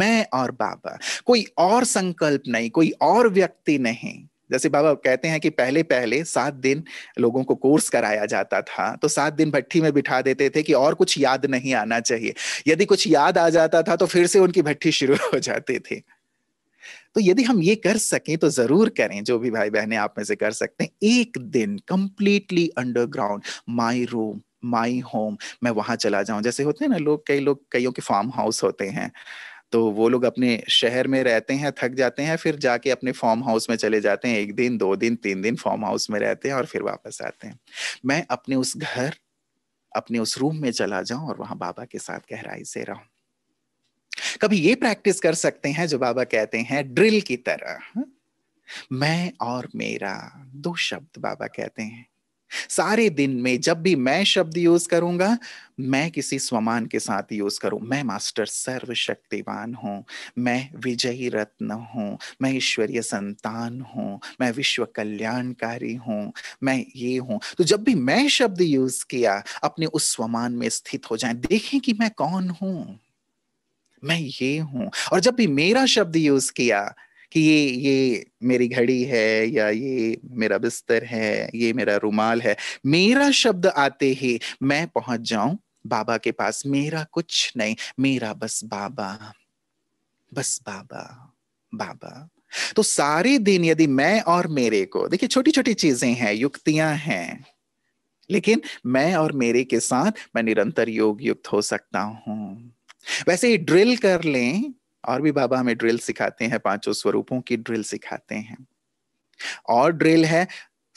मैं और बाबा कोई और संकल्प नहीं कोई और व्यक्ति नहीं जैसे बाबा कहते हैं कि पहले पहले सात दिन लोगों को कोर्स कराया जाता था तो सात दिन भट्टी में बिठा देते थे कि और कुछ याद नहीं आना चाहिए यदि कुछ याद आ जाता था तो फिर से उनकी भट्टी शुरू हो जाती थी तो यदि हम ये कर सकें तो जरूर करें जो भी भाई बहने आप में से कर सकते हैं एक दिन completely underground my room my home मैं वहां चला जाऊं जैसे होते हैं ना लोग कई लोग कईयों के फार्म हाउस होते हैं तो वो लोग अपने शहर में रहते हैं थक जाते हैं फिर जाके अपने फार्म हाउस में चले जाते हैं एक दिन दो दिन तीन दिन फार्म हाउस में रहते हैं और फिर वापस आते हैं मैं अपने उस घर अपने उस रूम में चला जाऊं और वहां बाबा के साथ गहराई से रहूं कभी ये प्रैक्टिस कर सकते हैं जो बाबा कहते हैं ड्रिल की तरह मैं और मेरा दो शब्द बाबा कहते हैं सारे दिन में जब भी मैं शब्द यूज करूंगा मैं किसी स्वमान के साथ यूज करूं मैं मास्टर सर्वशक्तिवान हूं मैं विजयी रत्न हूं मैं ईश्वरीय संतान हूं मैं विश्व कल्याणकारी हूं मैं ये हूं तो जब भी मैं शब्द यूज किया अपने उस स्वमान में स्थित हो जाए देखें कि मैं कौन हूं मैं ये हूं और जब भी मेरा शब्द यूज किया कि ये ये मेरी घड़ी है या ये मेरा बिस्तर है ये मेरा रुमाल है मेरा शब्द आते ही मैं पहुंच जाऊं बाबा के पास मेरा कुछ नहीं मेरा बस बाबा बस बाबा बाबा तो सारे दिन यदि मैं और मेरे को देखिए छोटी छोटी चीजें हैं युक्तियां हैं लेकिन मैं और मेरे के साथ मैं निरंतर योग युक्त हो सकता हूं वैसे ये ड्रिल कर लें और भी बाबा हमें ड्रिल सिखाते हैं पांचों स्वरूपों की ड्रिल सिखाते हैं और ड्रिल है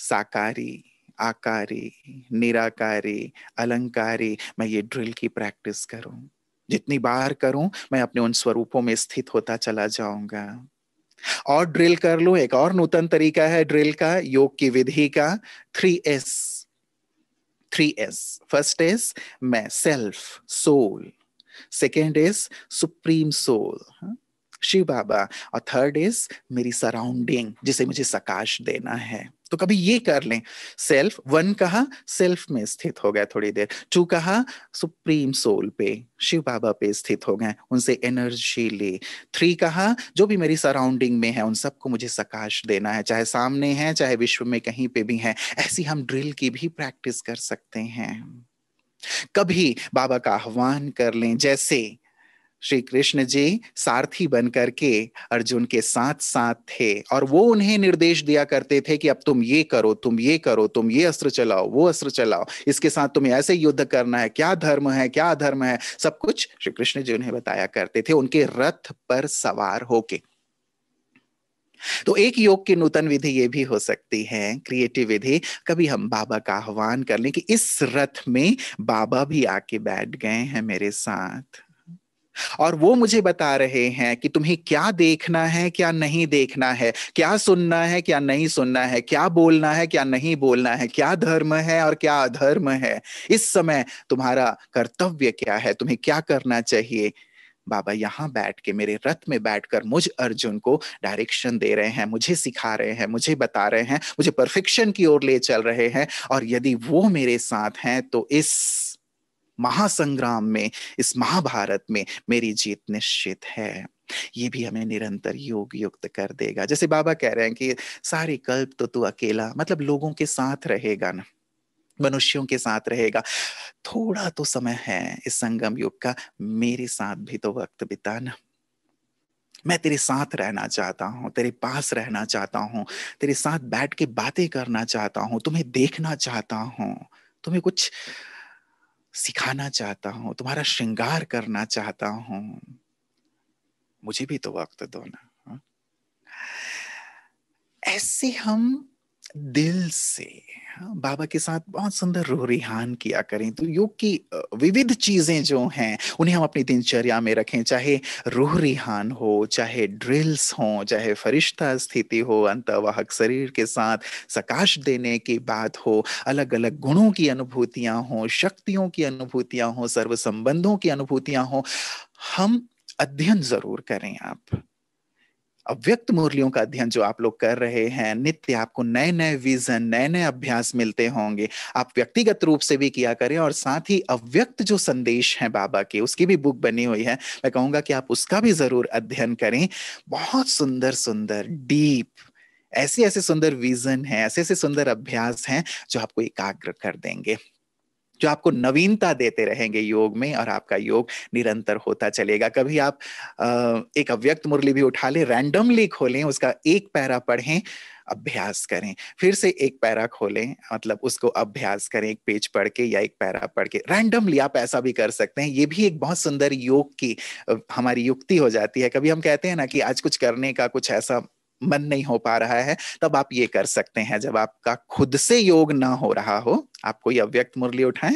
साकारी आकारी निराकारी अलंकारी मैं ये ड्रिल की प्रैक्टिस करूं जितनी बार करूं मैं अपने उन स्वरूपों में स्थित होता चला जाऊंगा और ड्रिल कर लो एक और नूतन तरीका है ड्रिल का योग की विधि का three S three S first S मैं self soul second is supreme soul Shiv Baba और थर्ड इज मेरी सराउंडिंग जिसे मुझे सकाश देना है तो कभी ये कर लें सेल्फ वन कहा सेल्फ में स्थित हो गया थोड़ी देर टू कहा सुप्रीम सोल पे शिव बाबा पे स्थित हो गए उनसे एनर्जी ले थ्री कहा जो भी मेरी सराउंडिंग में है उन सबको मुझे सकाश देना है चाहे सामने है चाहे विश्व में कहीं पे भी है ऐसी हम ड्रिल की भी प्रैक्टिस कर सकते हैं कभी बाबा का आह्वान कर लें जैसे श्री कृष्ण जी सारथी बन करके अर्जुन के साथ साथ थे और वो उन्हें निर्देश दिया करते थे कि अब तुम ये करो तुम ये करो तुम ये अस्त्र चलाओ वो अस्त्र चलाओ इसके साथ तुम्हें ऐसे युद्ध करना है क्या धर्म है क्या अधर्म है सब कुछ श्री कृष्ण जी उन्हें बताया करते थे उनके रथ पर सवार होके तो एक योग की नूतन विधि ये भी हो सकती है क्रिएटिव विधि कभी हम बाबा का आह्वान कर लें कि इस रथ में बाबा भी आके बैठ गए हैं मेरे साथ और वो मुझे बता रहे हैं कि तुम्हें क्या देखना है क्या नहीं देखना है क्या सुनना है क्या नहीं सुनना है क्या बोलना है क्या नहीं बोलना है क्या धर्म है और क्या अधर्म है इस समय तुम्हारा कर्तव्य क्या है तुम्हें क्या करना चाहिए बाबा यहाँ बैठ के मेरे रथ में बैठकर मुझ अर्जुन को डायरेक्शन दे रहे हैं मुझे सिखा रहे हैं मुझे बता रहे हैं मुझे परफेक्शन की ओर ले चल रहे हैं और यदि वो मेरे साथ हैं तो इस महासंग्राम में इस महाभारत में मेरी जीत निश्चित है ये भी हमें निरंतर योग युक्त कर देगा जैसे बाबा कह रहे हैं कि सारे कल्प तो तू अकेला मतलब लोगों के साथ रहेगा ना मनुष्यों के साथ रहेगा थोड़ा तो समय है इस संगम युग का मेरे साथ भी तो वक्त बिताना मैं तेरे साथ रहना चाहता हूँ तेरे पास रहना चाहता हूँ तेरे साथ बैठ के बातें करना चाहता हूँ तुम्हें देखना चाहता हूँ तुम्हें कुछ सिखाना चाहता हूँ तुम्हारा श्रृंगार करना चाहता हूँ मुझे भी तो वक्त दो ना हाँ। ऐसे हम दिल से हाँ, बाबा के साथ बहुत सुंदर रोहरिहान किया करें तो योग की विविध चीजें जो हैं उन्हें हम अपनी दिनचर्या में रखें चाहे रोहरिहान हो चाहे ड्रिल्स हो चाहे फरिश्ता स्थिति हो अंतवाहक शरीर के साथ सकाश देने की बात हो अलग अलग गुणों की अनुभूतियां हो शक्तियों की अनुभूतियां हो सर्व संबंधों की अनुभूतियां हो हम अध्ययन जरूर करें आप अव्यक्त मुरलियों का अध्ययन जो आप लोग कर रहे हैं नित्य आपको नए नए विजन नए नए अभ्यास मिलते होंगे आप व्यक्तिगत रूप से भी किया करें और साथ ही अव्यक्त जो संदेश है बाबा के उसकी भी बुक बनी हुई है मैं कहूंगा कि आप उसका भी जरूर अध्ययन करें बहुत सुंदर सुंदर डीप ऐसे ऐसे सुंदर विजन है ऐसे ऐसे सुंदर अभ्यास हैं जो आपको एकाग्र कर देंगे जो आपको नवीनता देते रहेंगे योग में और आपका योग निरंतर होता चलेगा कभी आप एक अव्यक्त मुरली भी उठा लें रैंडमली खोलें उसका एक पैरा पढ़ें अभ्यास करें फिर से एक पैरा खोलें मतलब उसको अभ्यास करें एक पेज पढ़ के या एक पैरा पढ़ के रैंडमली आप ऐसा भी कर सकते हैं ये भी एक बहुत सुंदर योग की हमारी युक्ति हो जाती है कभी हम कहते हैं ना कि आज कुछ करने का कुछ ऐसा मन नहीं हो पा रहा है तब आप ये कर सकते हैं जब आपका खुद से योग ना हो रहा हो आप कोई अव्यक्त मुरली उठाएं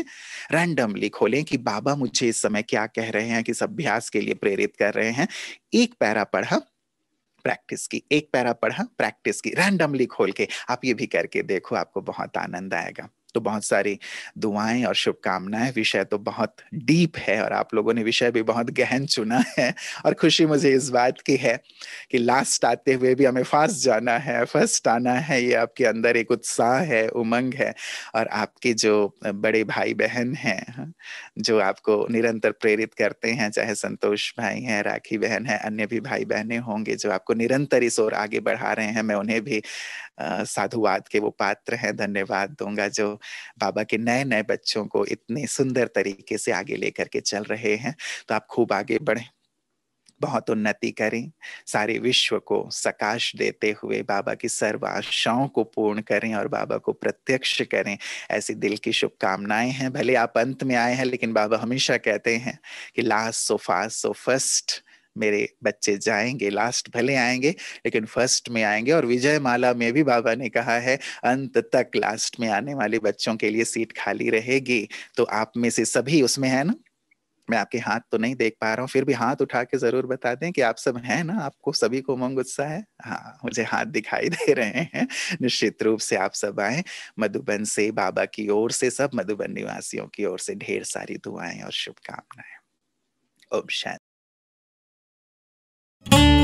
रैंडमली खोलें कि बाबा मुझे इस समय क्या कह रहे हैं किस अभ्यास के लिए प्रेरित कर रहे हैं एक पैरा पढ़ा प्रैक्टिस की एक पैरा पढ़ा प्रैक्टिस की रैंडमली खोल के आप ये भी करके देखो आपको बहुत आनंद आएगा तो बहुत सारी दुआएं और शुभकामनाएं विषय तो बहुत डीप है और आप लोगों ने विषय भी बहुत गहन चुना है और खुशी मुझे इस बात की है कि लास्ट आते हुए भी हमें फास्ट जाना है फर्स्ट आना है ये आपके अंदर एक उत्साह है उमंग है और आपके जो बड़े भाई बहन हैं जो आपको निरंतर प्रेरित करते हैं चाहे संतोष भाई हैं राखी बहन है अन्य भी भाई बहने होंगे जो आपको निरंतर इस ओर आगे बढ़ा रहे हैं मैं उन्हें भी साधुवाद के वो पात्र हैं धन्यवाद दूंगा जो बाबा के नए नए बच्चों को इतने सुंदर तरीके से आगे लेकर के चल रहे हैं तो आप खूब आगे बढ़े बहुत उन्नति करें सारे विश्व को सकाश देते हुए बाबा की सर्व आशाओं को पूर्ण करें और बाबा को प्रत्यक्ष करें ऐसी दिल की शुभकामनाएं हैं भले आप अंत में आए हैं लेकिन बाबा हमेशा कहते हैं कि last so fast so first मेरे बच्चे जाएंगे लास्ट भले आएंगे लेकिन फर्स्ट में आएंगे और विजय माला में भी बाबा ने कहा है अंत तक लास्ट में आने वाले बच्चों के लिए सीट खाली रहेगी तो आप में से सभी उसमें है ना मैं आपके हाथ तो नहीं देख पा रहा हूँ फिर भी हाथ उठा के जरूर बता दें कि आप सब हैं ना आपको सभी को उमंग उत्साह है हाँ मुझे हाथ दिखाई दे रहे हैं निश्चित रूप से आप सब आए मधुबन से बाबा की ओर से सब मधुबन निवासियों की ओर से ढेर सारी दुआएं और शुभकामनाएं ओम शांति you